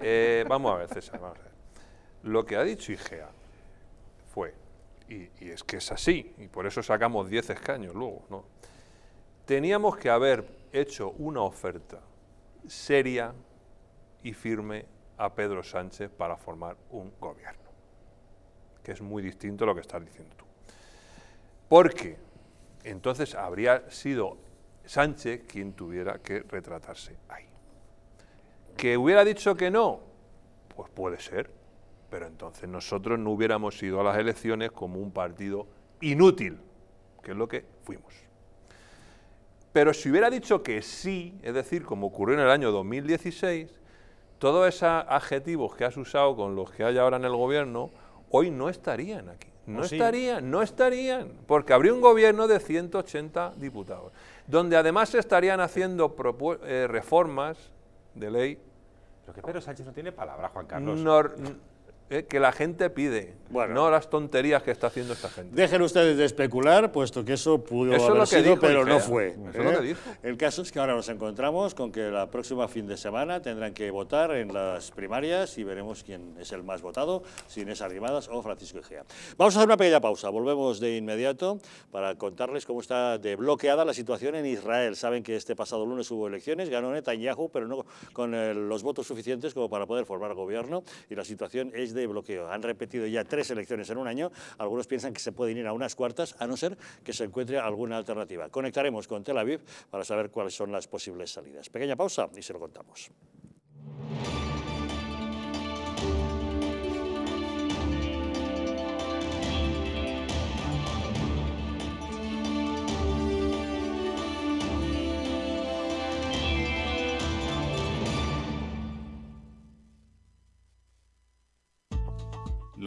F: eh, vamos a ver, César, vamos a ver. Lo que ha dicho IGEA fue, y, y es que es así, y por eso sacamos 10 escaños luego, ¿no? Teníamos que haber hecho una oferta seria y firme a Pedro Sánchez para formar un gobierno, que es muy distinto a lo que estás diciendo tú porque entonces habría sido Sánchez quien tuviera que retratarse ahí. ¿Que hubiera dicho que no? Pues puede ser, pero entonces nosotros no hubiéramos ido a las elecciones como un partido inútil, que es lo que fuimos. Pero si hubiera dicho que sí, es decir, como ocurrió en el año 2016, todos esos adjetivos que has usado con los que hay ahora en el gobierno, hoy no estarían aquí. No estarían, no estarían, porque habría un gobierno de 180 diputados, donde además se estarían haciendo eh, reformas de ley.
D: Pero que Sánchez no tiene palabra, Juan Carlos.
F: Eh, que la gente
A: pide, bueno. no las tonterías que está haciendo esta gente. Dejen ustedes de especular, puesto que eso pudo eso haber lo sido, pero no fue. Eso lo que ¿Eh? dijo. El caso es que ahora nos encontramos con que la próxima fin de semana tendrán que votar en las primarias y veremos quién es el más votado, si Inés Arrimadas o Francisco Igea. Vamos a hacer una pequeña pausa, volvemos de inmediato para contarles cómo está de bloqueada la situación en Israel. Saben que este pasado lunes hubo elecciones, ganó Netanyahu, pero no con eh, los votos suficientes como para poder formar gobierno y la situación es de bloqueo. Han repetido ya tres elecciones en un año. Algunos piensan que se pueden ir a unas cuartas, a no ser que se encuentre alguna alternativa. Conectaremos con Tel Aviv para saber cuáles son las posibles salidas. Pequeña pausa y se lo contamos.